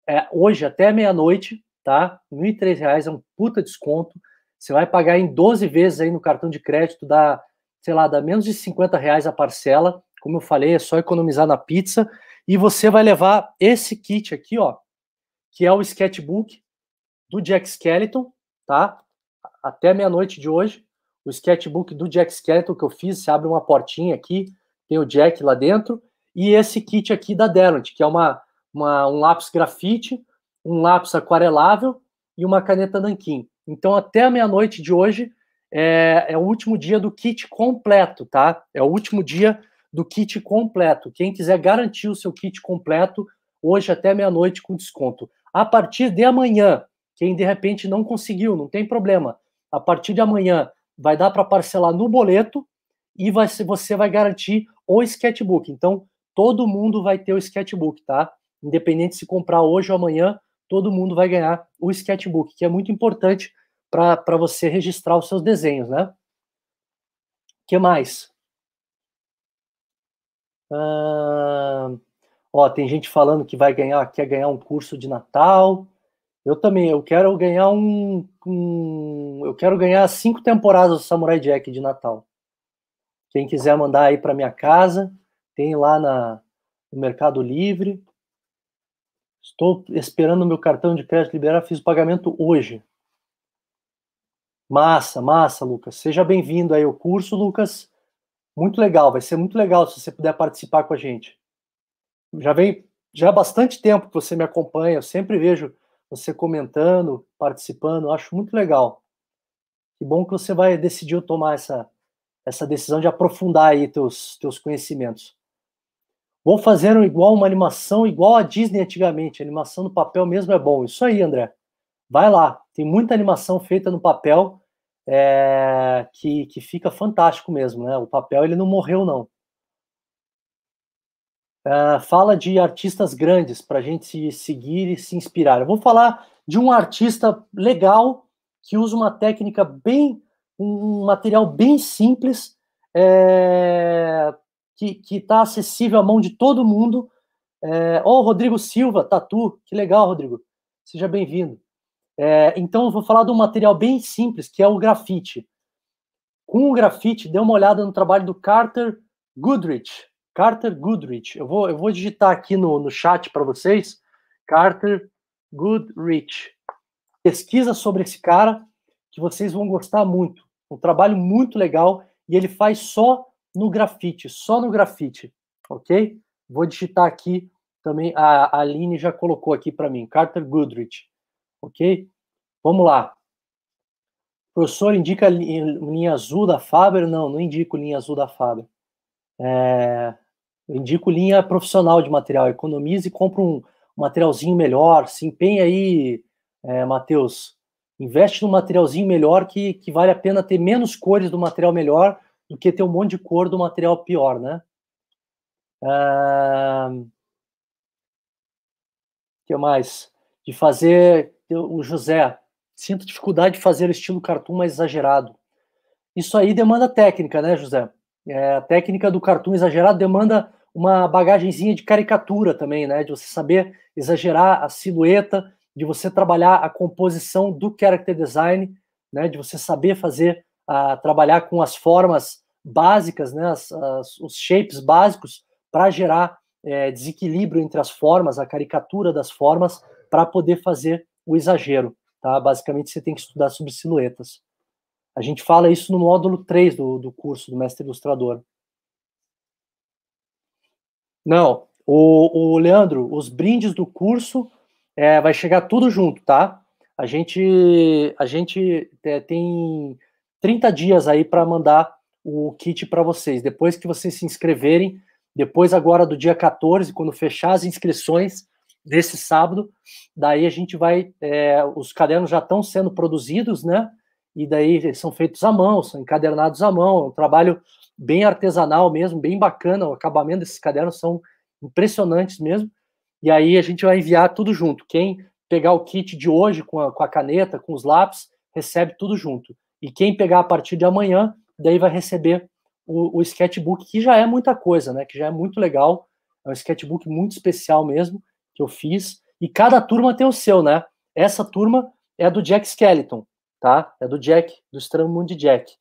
é, hoje até meia-noite, tá? R$ reais é um puta desconto. Você vai pagar em 12 vezes aí no cartão de crédito, dá, sei lá, dá menos de R$ reais a parcela. Como eu falei, é só economizar na pizza. E você vai levar esse kit aqui, ó, que é o sketchbook, do Jack Skeleton, tá? Até meia-noite de hoje, o sketchbook do Jack Skeleton que eu fiz, se abre uma portinha aqui, tem o Jack lá dentro, e esse kit aqui da Derwent, que é uma, uma, um lápis grafite, um lápis aquarelável e uma caneta nanquim. Então, até a meia-noite de hoje é, é o último dia do kit completo, tá? É o último dia do kit completo. Quem quiser garantir o seu kit completo, hoje até meia-noite com desconto. A partir de amanhã, quem de repente não conseguiu, não tem problema. A partir de amanhã vai dar para parcelar no boleto e vai, você vai garantir o sketchbook. Então, todo mundo vai ter o sketchbook, tá? Independente se comprar hoje ou amanhã, todo mundo vai ganhar o sketchbook, que é muito importante para você registrar os seus desenhos, né? O que mais? ó, tem gente falando que vai ganhar, quer ganhar um curso de Natal. Eu também, eu quero ganhar um, um, Eu quero ganhar cinco temporadas do Samurai Jack de Natal. Quem quiser mandar aí para minha casa, tem lá na, no Mercado Livre. Estou esperando o meu cartão de crédito liberar, fiz o pagamento hoje. Massa, massa, Lucas. Seja bem-vindo aí ao curso, Lucas. Muito legal, vai ser muito legal se você puder participar com a gente. Já vem já há é bastante tempo que você me acompanha, eu sempre vejo você comentando, participando, acho muito legal. Que bom que você vai decidiu tomar essa essa decisão de aprofundar aí teus teus conhecimentos. Vou fazer um, igual uma animação igual a Disney antigamente, a animação no papel mesmo é bom. Isso aí, André. Vai lá, tem muita animação feita no papel é, que, que fica fantástico mesmo, né? O papel ele não morreu não. Uh, fala de artistas grandes para a gente se seguir e se inspirar. Eu vou falar de um artista legal que usa uma técnica bem, um material bem simples, é, que está acessível à mão de todo mundo. É, oh, Rodrigo Silva, Tatu, que legal, Rodrigo. Seja bem-vindo. É, então, eu vou falar de um material bem simples, que é o grafite. Com o grafite, dê uma olhada no trabalho do Carter Goodrich, Carter Goodrich. Eu vou, eu vou digitar aqui no, no chat para vocês. Carter Goodrich. Pesquisa sobre esse cara que vocês vão gostar muito. Um trabalho muito legal e ele faz só no grafite, só no grafite, ok? Vou digitar aqui também, a, a Aline já colocou aqui para mim, Carter Goodrich, ok? Vamos lá. O professor, indica linha azul da Faber? Não, não indico linha azul da Faber. É, eu indico linha profissional de material. Economize e compra um materialzinho melhor. Se empenha aí, é, Matheus. Investe num materialzinho melhor que, que vale a pena ter menos cores do material melhor do que ter um monte de cor do material pior, né? Ah, que mais? De fazer o José sinto dificuldade de fazer o estilo cartoon mais exagerado. Isso aí demanda técnica, né, José? É, a técnica do cartoon exagerado demanda uma bagagenzinha de caricatura também, né? De você saber exagerar a silhueta, de você trabalhar a composição do character design, né? De você saber fazer uh, trabalhar com as formas básicas, né? As, as, os shapes básicos para gerar é, desequilíbrio entre as formas, a caricatura das formas, para poder fazer o exagero. Tá? Basicamente, você tem que estudar sobre silhuetas. A gente fala isso no módulo 3 do, do curso do Mestre Ilustrador. Não, o, o Leandro, os brindes do curso é, vai chegar tudo junto, tá? A gente, a gente é, tem 30 dias aí para mandar o kit para vocês. Depois que vocês se inscreverem, depois agora do dia 14, quando fechar as inscrições desse sábado, daí a gente vai. É, os cadernos já estão sendo produzidos, né? e daí são feitos à mão, são encadernados à mão, é um trabalho bem artesanal mesmo, bem bacana, o acabamento desses cadernos são impressionantes mesmo, e aí a gente vai enviar tudo junto, quem pegar o kit de hoje com a, com a caneta, com os lápis, recebe tudo junto, e quem pegar a partir de amanhã, daí vai receber o, o sketchbook, que já é muita coisa, né, que já é muito legal, é um sketchbook muito especial mesmo, que eu fiz, e cada turma tem o seu, né, essa turma é do Jack Skeleton, tá? É do Jack, do Estranho Mundo de Jack.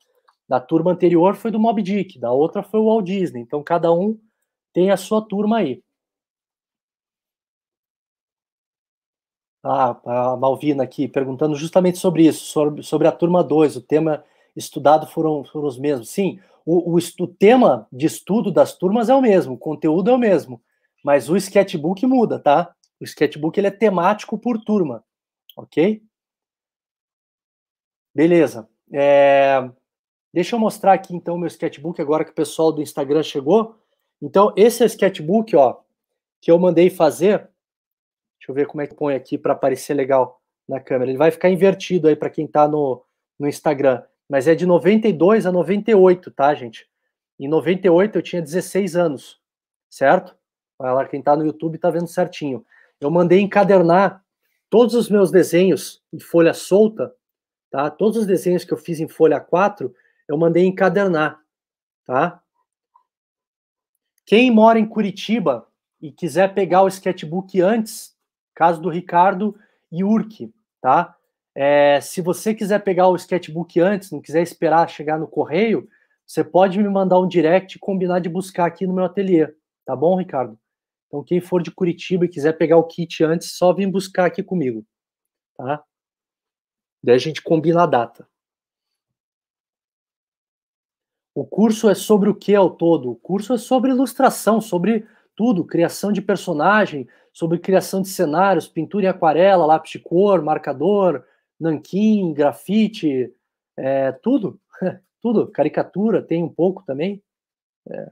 Da turma anterior foi do Mob Dick, da outra foi o Walt Disney. Então cada um tem a sua turma aí. Ah, a Malvina aqui perguntando justamente sobre isso, sobre, sobre a turma 2. O tema estudado foram, foram os mesmos. Sim, o, o, o, tema de estudo das turmas é o mesmo, o conteúdo é o mesmo, mas o sketchbook muda, tá? O sketchbook ele é temático por turma, ok? Beleza. É... Deixa eu mostrar aqui então meu sketchbook agora que o pessoal do Instagram chegou. Então, esse é o sketchbook, ó, que eu mandei fazer. Deixa eu ver como é que põe aqui para aparecer legal na câmera. Ele vai ficar invertido aí para quem está no, no Instagram. Mas é de 92 a 98, tá, gente? Em 98 eu tinha 16 anos, certo? Olha lá, quem está no YouTube está vendo certinho. Eu mandei encadernar todos os meus desenhos em folha solta Tá? Todos os desenhos que eu fiz em folha 4, eu mandei encadernar. Tá? Quem mora em Curitiba e quiser pegar o sketchbook antes, caso do Ricardo e Urk, tá? É, se você quiser pegar o sketchbook antes, não quiser esperar chegar no correio, você pode me mandar um direct e combinar de buscar aqui no meu ateliê, tá bom, Ricardo? Então, quem for de Curitiba e quiser pegar o kit antes, só vem buscar aqui comigo, tá? Daí a gente combina a data. O curso é sobre o que ao todo? O curso é sobre ilustração, sobre tudo, criação de personagem, sobre criação de cenários, pintura em aquarela, lápis de cor, marcador, nanquim, grafite, é, tudo, tudo, caricatura tem um pouco também. É.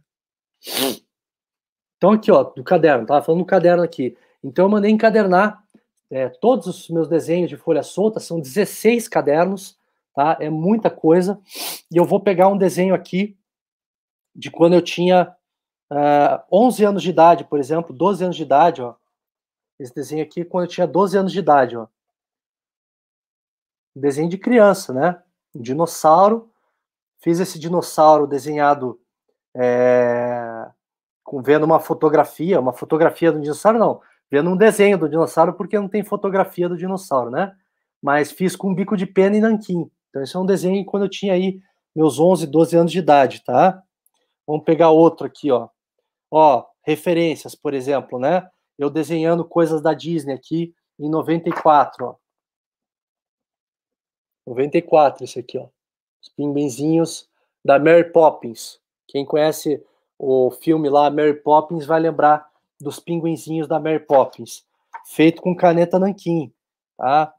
Então aqui, ó, do caderno, tava falando do caderno aqui. Então eu mandei encadernar é, todos os meus desenhos de folha solta, são 16 cadernos, tá? É muita coisa. E eu vou pegar um desenho aqui de quando eu tinha uh, ah, 11 anos de idade, por exemplo, 12 anos de idade, ó. Esse desenho aqui, é quando eu tinha 12 anos de idade, ó. desenho de criança, né? Um dinossauro. Fiz esse dinossauro desenhado é, com vendo uma fotografia, uma fotografia do dinossauro, não vendo um desenho do dinossauro, porque não tem fotografia do dinossauro, né? Mas fiz com bico de pena e nanquim. Então, esse é um desenho quando eu tinha aí meus 11, 12 anos de idade, tá? Vamos pegar outro aqui, ó. Ó, referências, por exemplo, né? Eu desenhando coisas da Disney aqui em 94, ó. 94, esse aqui, ó. Os pinguinzinhos da Mary Poppins. Quem conhece o filme lá, Mary Poppins, vai lembrar dos pinguinzinhos da Mary Poppins, feito com caneta nanquim, tá?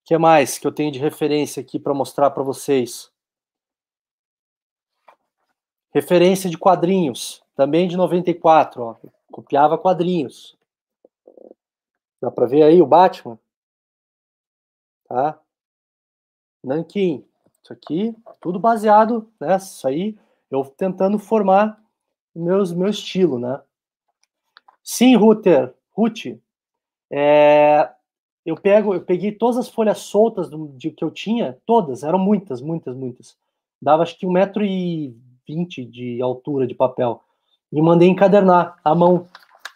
O que mais que eu tenho de referência aqui para mostrar para vocês? Referência de quadrinhos, também de 94, ó. Copiava quadrinhos. Dá para ver aí o Batman? Tá? Nanquim. Isso aqui, tudo baseado, nessa. Né? Isso aí, eu tentando formar meus, meu estilo, né? Sim, Ruter, Ruth, é, eu pego, eu peguei todas as folhas soltas do, de, que eu tinha, todas, eram muitas, muitas, muitas. Dava acho que um metro e vinte de altura de papel e mandei encadernar à mão,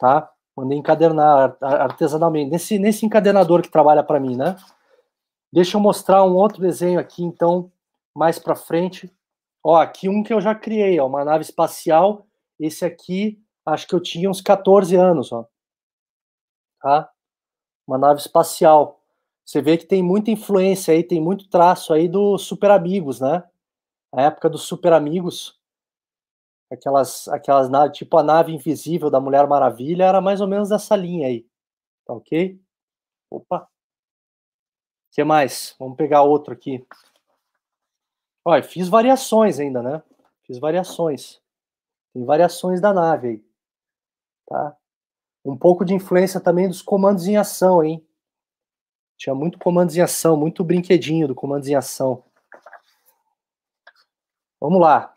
tá? Mandei encadernar artesanalmente nesse nesse encadernador que trabalha para mim, né? Deixa eu mostrar um outro desenho aqui, então, mais para frente. Ó, aqui um que eu já criei, ó, uma nave espacial esse aqui, acho que eu tinha uns 14 anos, ó. Tá? Uma nave espacial. Você vê que tem muita influência aí, tem muito traço aí do Super Amigos, né? A época dos Super Amigos, aquelas, aquelas naves, tipo a nave invisível da Mulher Maravilha, era mais ou menos dessa linha aí. Tá ok? Opa! O que mais? Vamos pegar outro aqui. Olha, fiz variações ainda, né? Fiz variações. Tem variações da nave aí. Tá? Um pouco de influência também dos comandos em ação, hein? Tinha muito comandos em ação, muito brinquedinho do comandos em ação. Vamos lá.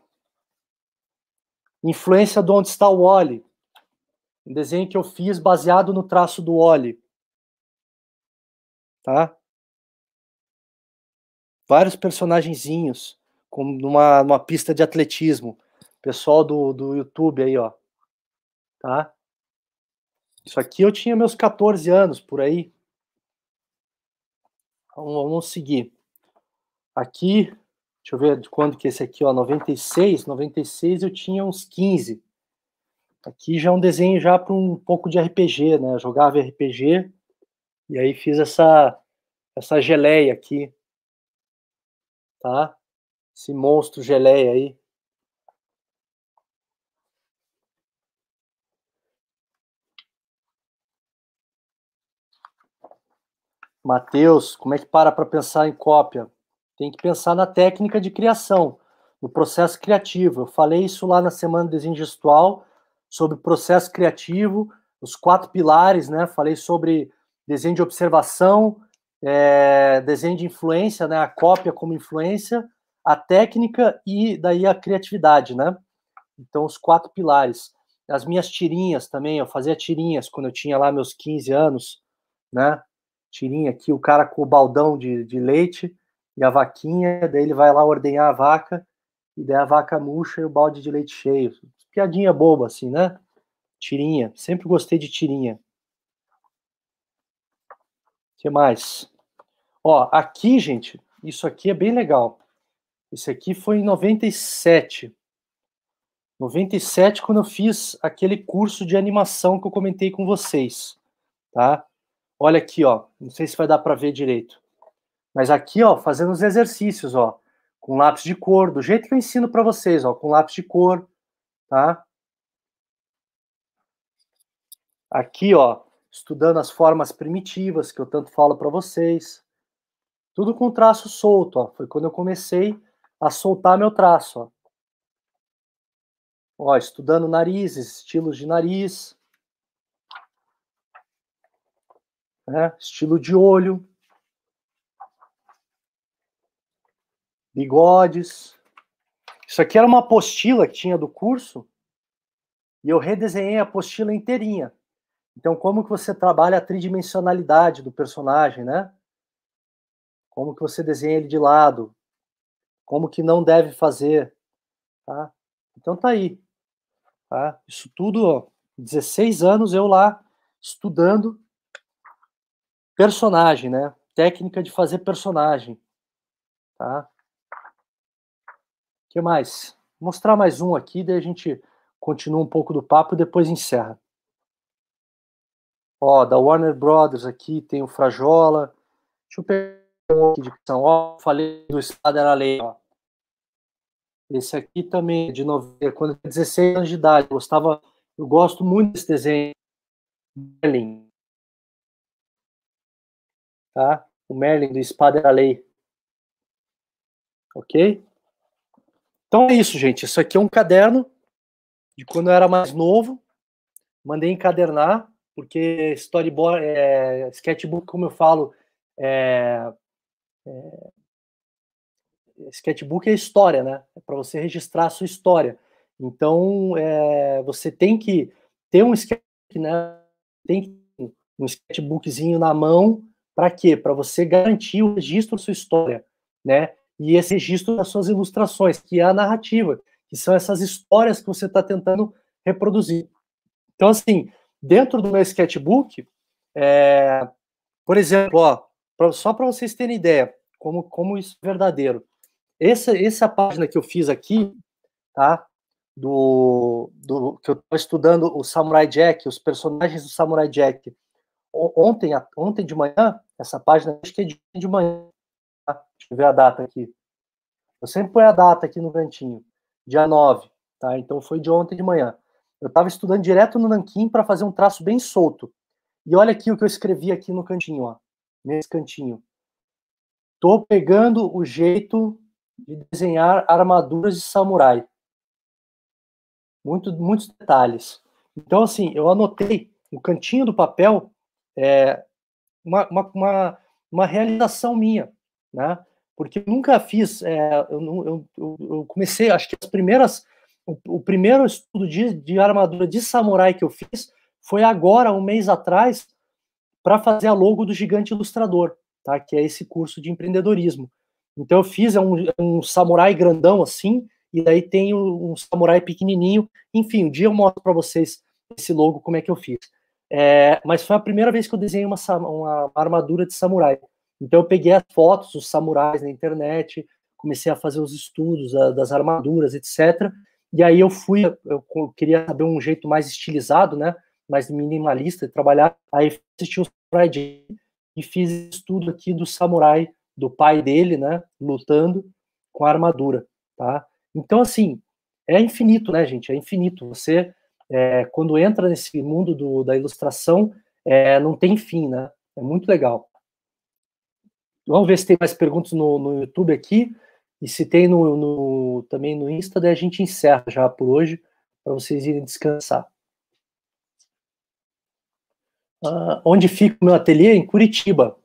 Influência do Onde Está o Wally. Um desenho que eu fiz baseado no traço do Wally. Tá? Vários personagenzinhos, como numa, numa pista de atletismo. Pessoal do, do YouTube aí, ó. Tá? Isso aqui eu tinha meus 14 anos, por aí. Vamos, vamos seguir. Aqui, deixa eu ver de quando que é esse aqui, ó, 96. 96 eu tinha uns 15. Aqui já é um desenho já para um pouco de RPG, né? Eu jogava RPG e aí fiz essa essa geleia aqui, tá? Esse monstro geleia aí. Matheus, como é que para para pensar em cópia? Tem que pensar na técnica de criação, no processo criativo. Eu falei isso lá na semana do desenho gestual, sobre processo criativo, os quatro pilares, né? Falei sobre desenho de observação, é, desenho de influência, né? A cópia como influência, a técnica e daí a criatividade, né? Então, os quatro pilares. As minhas tirinhas também, eu fazia tirinhas quando eu tinha lá meus 15 anos, né? tirinha aqui, o cara com o baldão de, de leite e a vaquinha, daí ele vai lá ordenhar a vaca, e daí a vaca murcha e o balde de leite cheio. Piadinha boba, assim, né? Tirinha. Sempre gostei de tirinha. O que mais? Ó, aqui, gente, isso aqui é bem legal. Esse aqui foi em 97. 97, quando eu fiz aquele curso de animação que eu comentei com vocês, tá? Olha aqui, ó. Não sei se vai dar para ver direito. Mas aqui, ó, fazendo os exercícios, ó, com lápis de cor, do jeito que eu ensino para vocês, ó, com lápis de cor, tá? Aqui, ó, estudando as formas primitivas que eu tanto falo para vocês. Tudo com traço solto, ó. Foi quando eu comecei a soltar meu traço, ó. Ó, estudando narizes, estilos de nariz, né? estilo de olho, bigodes. Isso aqui era uma apostila que tinha do curso e eu redesenhei a apostila inteirinha. Então, como que você trabalha a tridimensionalidade do personagem, né? Como que você desenha ele de lado? Como que não deve fazer, tá? Então tá aí. Tá? Isso tudo, ó, 16 anos eu lá estudando Personagem, né? Técnica de fazer personagem. Tá? que mais? Vou mostrar mais um aqui, daí a gente continua um pouco do papo e depois encerra. Ó, da Warner Brothers aqui tem o Frajola. Deixa eu pegar um aqui de opção. Ó, falei do Estado era lei, ó. Esse aqui também é de 90, quando eu tinha 16 anos de idade. Eu gostava, eu gosto muito desse desenho. lindo. Tá? O Merlin do Espada da Lei. Ok? Então é isso, gente. Isso aqui é um caderno de quando eu era mais novo. Mandei encadernar, porque storyboard, é, sketchbook, como eu falo, é, é, sketchbook é história, né? É para você registrar a sua história. Então, é, você tem que ter um sketchbook, né? Tem um sketchbookzinho na mão para quê? Para você garantir o registro da sua história, né? E esse registro das suas ilustrações, que é a narrativa, que são essas histórias que você está tentando reproduzir. Então, assim, dentro do meu sketchbook, é, por exemplo, ó, pra, só para vocês terem ideia como, como isso é verdadeiro. Essa, essa página que eu fiz aqui, tá? Do, do que eu estou estudando o Samurai Jack, os personagens do Samurai Jack ontem, ontem de manhã, essa página acho que é de, de manhã. Tá? Deixa eu ver a data aqui. Eu sempre ponho a data aqui no cantinho. Dia 9, tá? Então foi de ontem de manhã. Eu estava estudando direto no Nanquim para fazer um traço bem solto. E olha aqui o que eu escrevi aqui no cantinho, ó. Nesse cantinho. estou pegando o jeito de desenhar armaduras de samurai. Muito, muitos detalhes. Então, assim, eu anotei no cantinho do papel é, uma, uma, uma, realização minha, né? Porque nunca fiz, é, eu, eu, eu, comecei, acho que as primeiras, o, o primeiro estudo de, de, armadura de samurai que eu fiz foi agora, um mês atrás, para fazer a logo do Gigante Ilustrador, tá? Que é esse curso de empreendedorismo. Então eu fiz é um, é um samurai grandão assim, e daí tem um, um samurai pequenininho. Enfim, um dia eu mostro para vocês esse logo como é que eu fiz. É, mas foi a primeira vez que eu desenhei uma, uma armadura de samurai. Então eu peguei as fotos dos samurais na internet, comecei a fazer os estudos a, das armaduras, etc. E aí eu fui, eu, queria saber um jeito mais estilizado, né? Mais minimalista de trabalhar. Aí assisti o Samurai e fiz estudo aqui do samurai, do pai dele, né? Lutando com a armadura, tá? Então, assim, é infinito, né, gente? É infinito. Você é, quando entra nesse mundo do, da ilustração, é, não tem fim, né? É muito legal. Vamos ver se tem mais perguntas no, no YouTube aqui. E se tem no, no, também no Insta, daí a gente encerra já por hoje, para vocês irem descansar. Ah, onde fica o meu ateliê? Em Curitiba.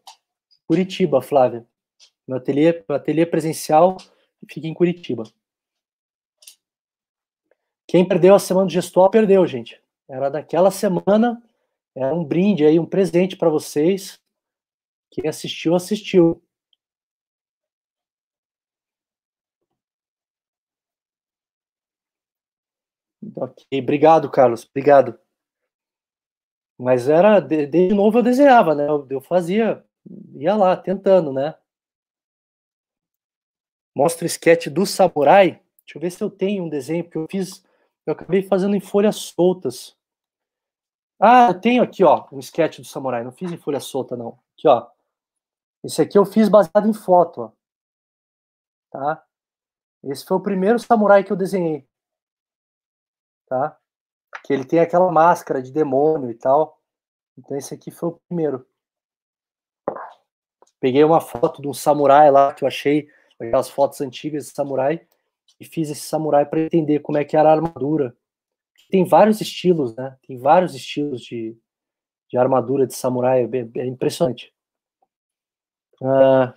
Curitiba, Flávia. Meu ateliê, meu ateliê presencial fica em Curitiba. Quem perdeu a semana do perdeu, gente. Era daquela semana, era um brinde aí, um presente para vocês. Quem assistiu, assistiu. Ok, obrigado, Carlos, obrigado. Mas era, de, de novo eu desenhava, né? Eu, eu fazia, ia lá, tentando, né? Mostra o esquete do samurai. Deixa eu ver se eu tenho um desenho, porque eu fiz eu acabei fazendo em folhas soltas. Ah, eu tenho aqui, ó, um sketch do samurai. Não fiz em folha solta, não. Aqui, ó. Esse aqui eu fiz baseado em foto, ó. Tá? Esse foi o primeiro samurai que eu desenhei. Tá? Que ele tem aquela máscara de demônio e tal. Então esse aqui foi o primeiro. Peguei uma foto de um samurai lá que eu achei, aquelas fotos antigas de samurai, e fiz esse samurai para entender como é que era a armadura. Tem vários estilos, né? Tem vários estilos de, de armadura de samurai, é, é impressionante. Ah,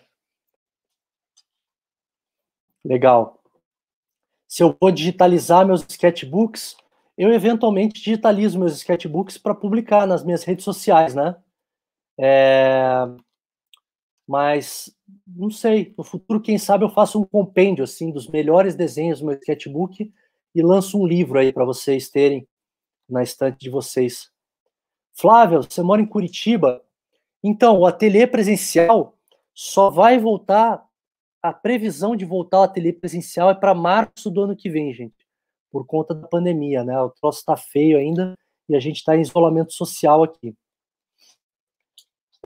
legal. Se eu vou digitalizar meus sketchbooks, eu eventualmente digitalizo meus sketchbooks para publicar nas minhas redes sociais, né? É, mas não sei, no futuro, quem sabe eu faço um compêndio assim dos melhores desenhos do meu sketchbook e lanço um livro aí para vocês terem na estante de vocês. Flávio, você mora em Curitiba. Então, o ateliê presencial só vai voltar, a previsão de voltar ao ateliê presencial é para março do ano que vem, gente, por conta da pandemia, né? O troço está feio ainda e a gente está em isolamento social aqui.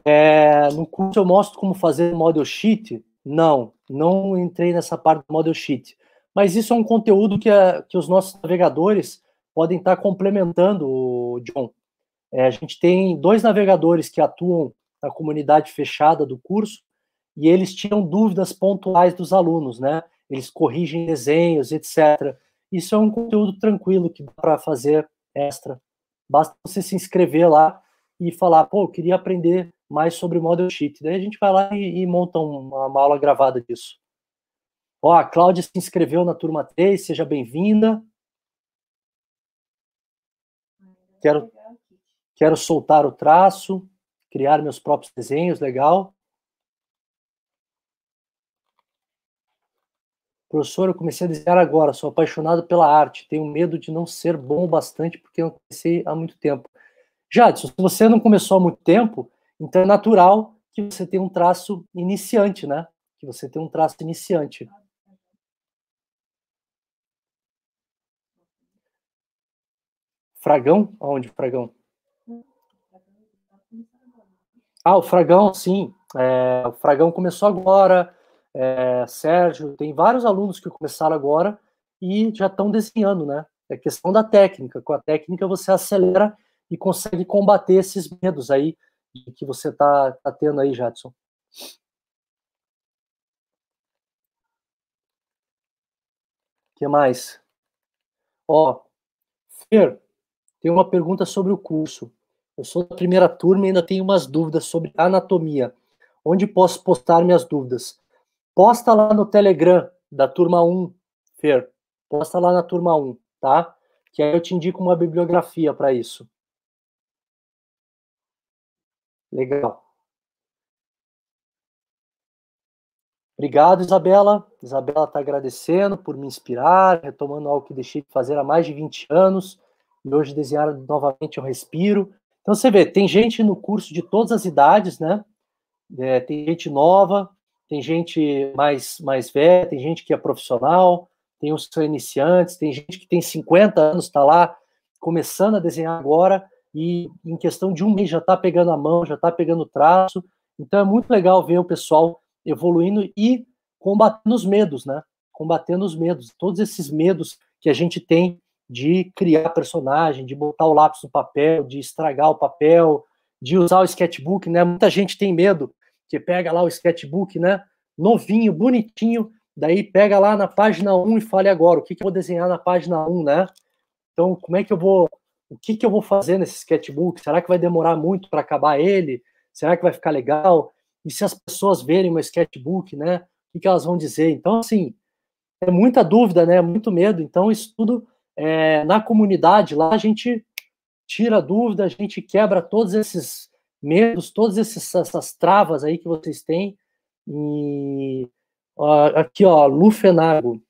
É, no curso eu mostro como fazer model sheet? Não, não entrei nessa parte do model sheet. Mas isso é um conteúdo que, a, que os nossos navegadores podem estar complementando, John. É, a gente tem dois navegadores que atuam na comunidade fechada do curso e eles tiram dúvidas pontuais dos alunos, né? Eles corrigem desenhos, etc. Isso é um conteúdo tranquilo que dá para fazer extra. Basta você se inscrever lá e falar, pô, eu queria aprender mais sobre o model sheet. Daí a gente vai lá e, e monta uma, uma, aula gravada disso. Ó, a Cláudia se inscreveu na turma 3, seja bem-vinda. Quero, quero soltar o traço, criar meus próprios desenhos, legal. Professor, eu comecei a desenhar agora, sou apaixonado pela arte, tenho medo de não ser bom o bastante porque eu não comecei há muito tempo. Jadson, se você não começou há muito tempo, então é natural que você tenha um traço iniciante, né? Que você tenha um traço iniciante. Fragão? Aonde fragão? Ah, o fragão, sim. É, o fragão começou agora. É, Sérgio, tem vários alunos que começaram agora e já estão desenhando, né? É questão da técnica. Com a técnica você acelera e consegue combater esses medos aí que você está tá tendo aí, Jadson? O que mais? Ó, Fer, tem uma pergunta sobre o curso. Eu sou da primeira turma e ainda tenho umas dúvidas sobre anatomia. Onde posso postar minhas dúvidas? Posta lá no Telegram da turma 1, Fer. Posta lá na turma 1, tá? Que aí eu te indico uma bibliografia para isso. Legal. Obrigado, Isabela. Isabela está agradecendo por me inspirar, retomando algo que deixei de fazer há mais de 20 anos e hoje desenhar novamente um respiro. Então você vê, tem gente no curso de todas as idades, né? É, tem gente nova, tem gente mais, mais velha, tem gente que é profissional, tem os que são iniciantes, tem gente que tem 50 anos, está lá começando a desenhar agora e em questão de um mês já está pegando a mão, já está pegando o traço. Então é muito legal ver o pessoal evoluindo e combatendo os medos, né? Combatendo os medos, todos esses medos que a gente tem de criar personagem, de botar o lápis no papel, de estragar o papel, de usar o sketchbook, né? Muita gente tem medo que pega lá o sketchbook, né? Novinho, bonitinho, daí pega lá na página 1 e fale agora, o que, que eu vou desenhar na página 1, né? Então, como é que eu vou o que, que eu vou fazer nesse sketchbook? Será que vai demorar muito para acabar ele? Será que vai ficar legal? E se as pessoas verem meu sketchbook, né? O que, que elas vão dizer? Então, assim, é muita dúvida, né? Muito medo. Então, isso tudo é, na comunidade lá a gente tira dúvida, a gente quebra todos esses medos, todas essas travas aí que vocês têm. E ó, aqui, ó, Lu Fenago.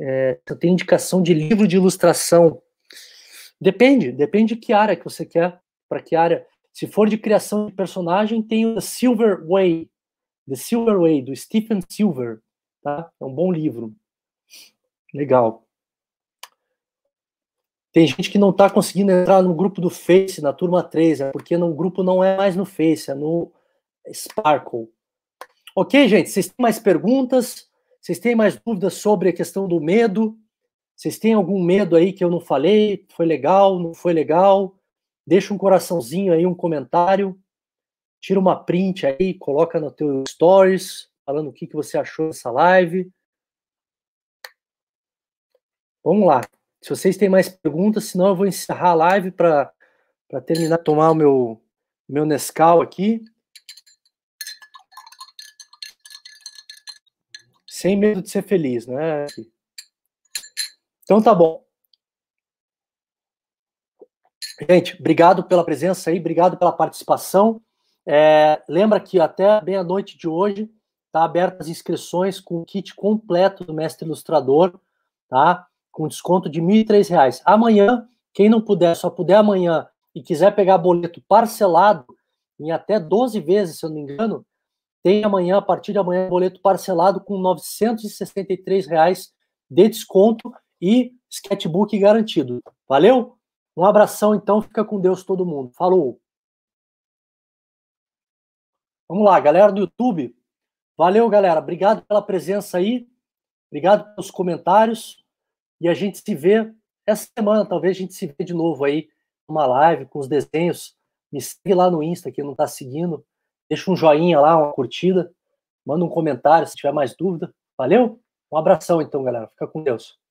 É, eu tenho indicação de livro de ilustração Depende, depende de que área que você quer, para que área. Se for de criação de personagem, tem o The Silver Way, The Silver Way, do Stephen Silver, tá? É um bom livro. Legal. Tem gente que não está conseguindo entrar no grupo do Face, na turma 3, é porque no grupo não é mais no Face, é no Sparkle. Ok, gente? Vocês têm mais perguntas? Vocês têm mais dúvidas sobre a questão do medo? Vocês têm algum medo aí que eu não falei? Foi legal? Não foi legal? Deixa um coraçãozinho aí, um comentário. Tira uma print aí, coloca no teu stories, falando o que, que você achou dessa live. Vamos lá. Se vocês têm mais perguntas, senão eu vou encerrar a live para terminar, tomar o meu, meu Nescau aqui. Sem medo de ser feliz, né? Então tá bom. Gente, obrigado pela presença aí, obrigado pela participação. É, lembra que até meia-noite de hoje está abertas as inscrições com o kit completo do Mestre Ilustrador, tá? Com desconto de R$ reais. Amanhã, quem não puder, só puder amanhã e quiser pegar boleto parcelado em até 12 vezes, se eu não me engano, tem amanhã, a partir de amanhã, boleto parcelado com R$ reais de desconto e sketchbook garantido. Valeu? Um abração, então, fica com Deus todo mundo. Falou! Vamos lá, galera do YouTube. Valeu, galera. Obrigado pela presença aí. Obrigado pelos comentários. E a gente se vê essa semana. Talvez a gente se vê de novo aí numa live com os desenhos. Me segue lá no Insta, quem não está seguindo. Deixa um joinha lá, uma curtida. Manda um comentário se tiver mais dúvida. Valeu? Um abração então, galera. Fica com Deus.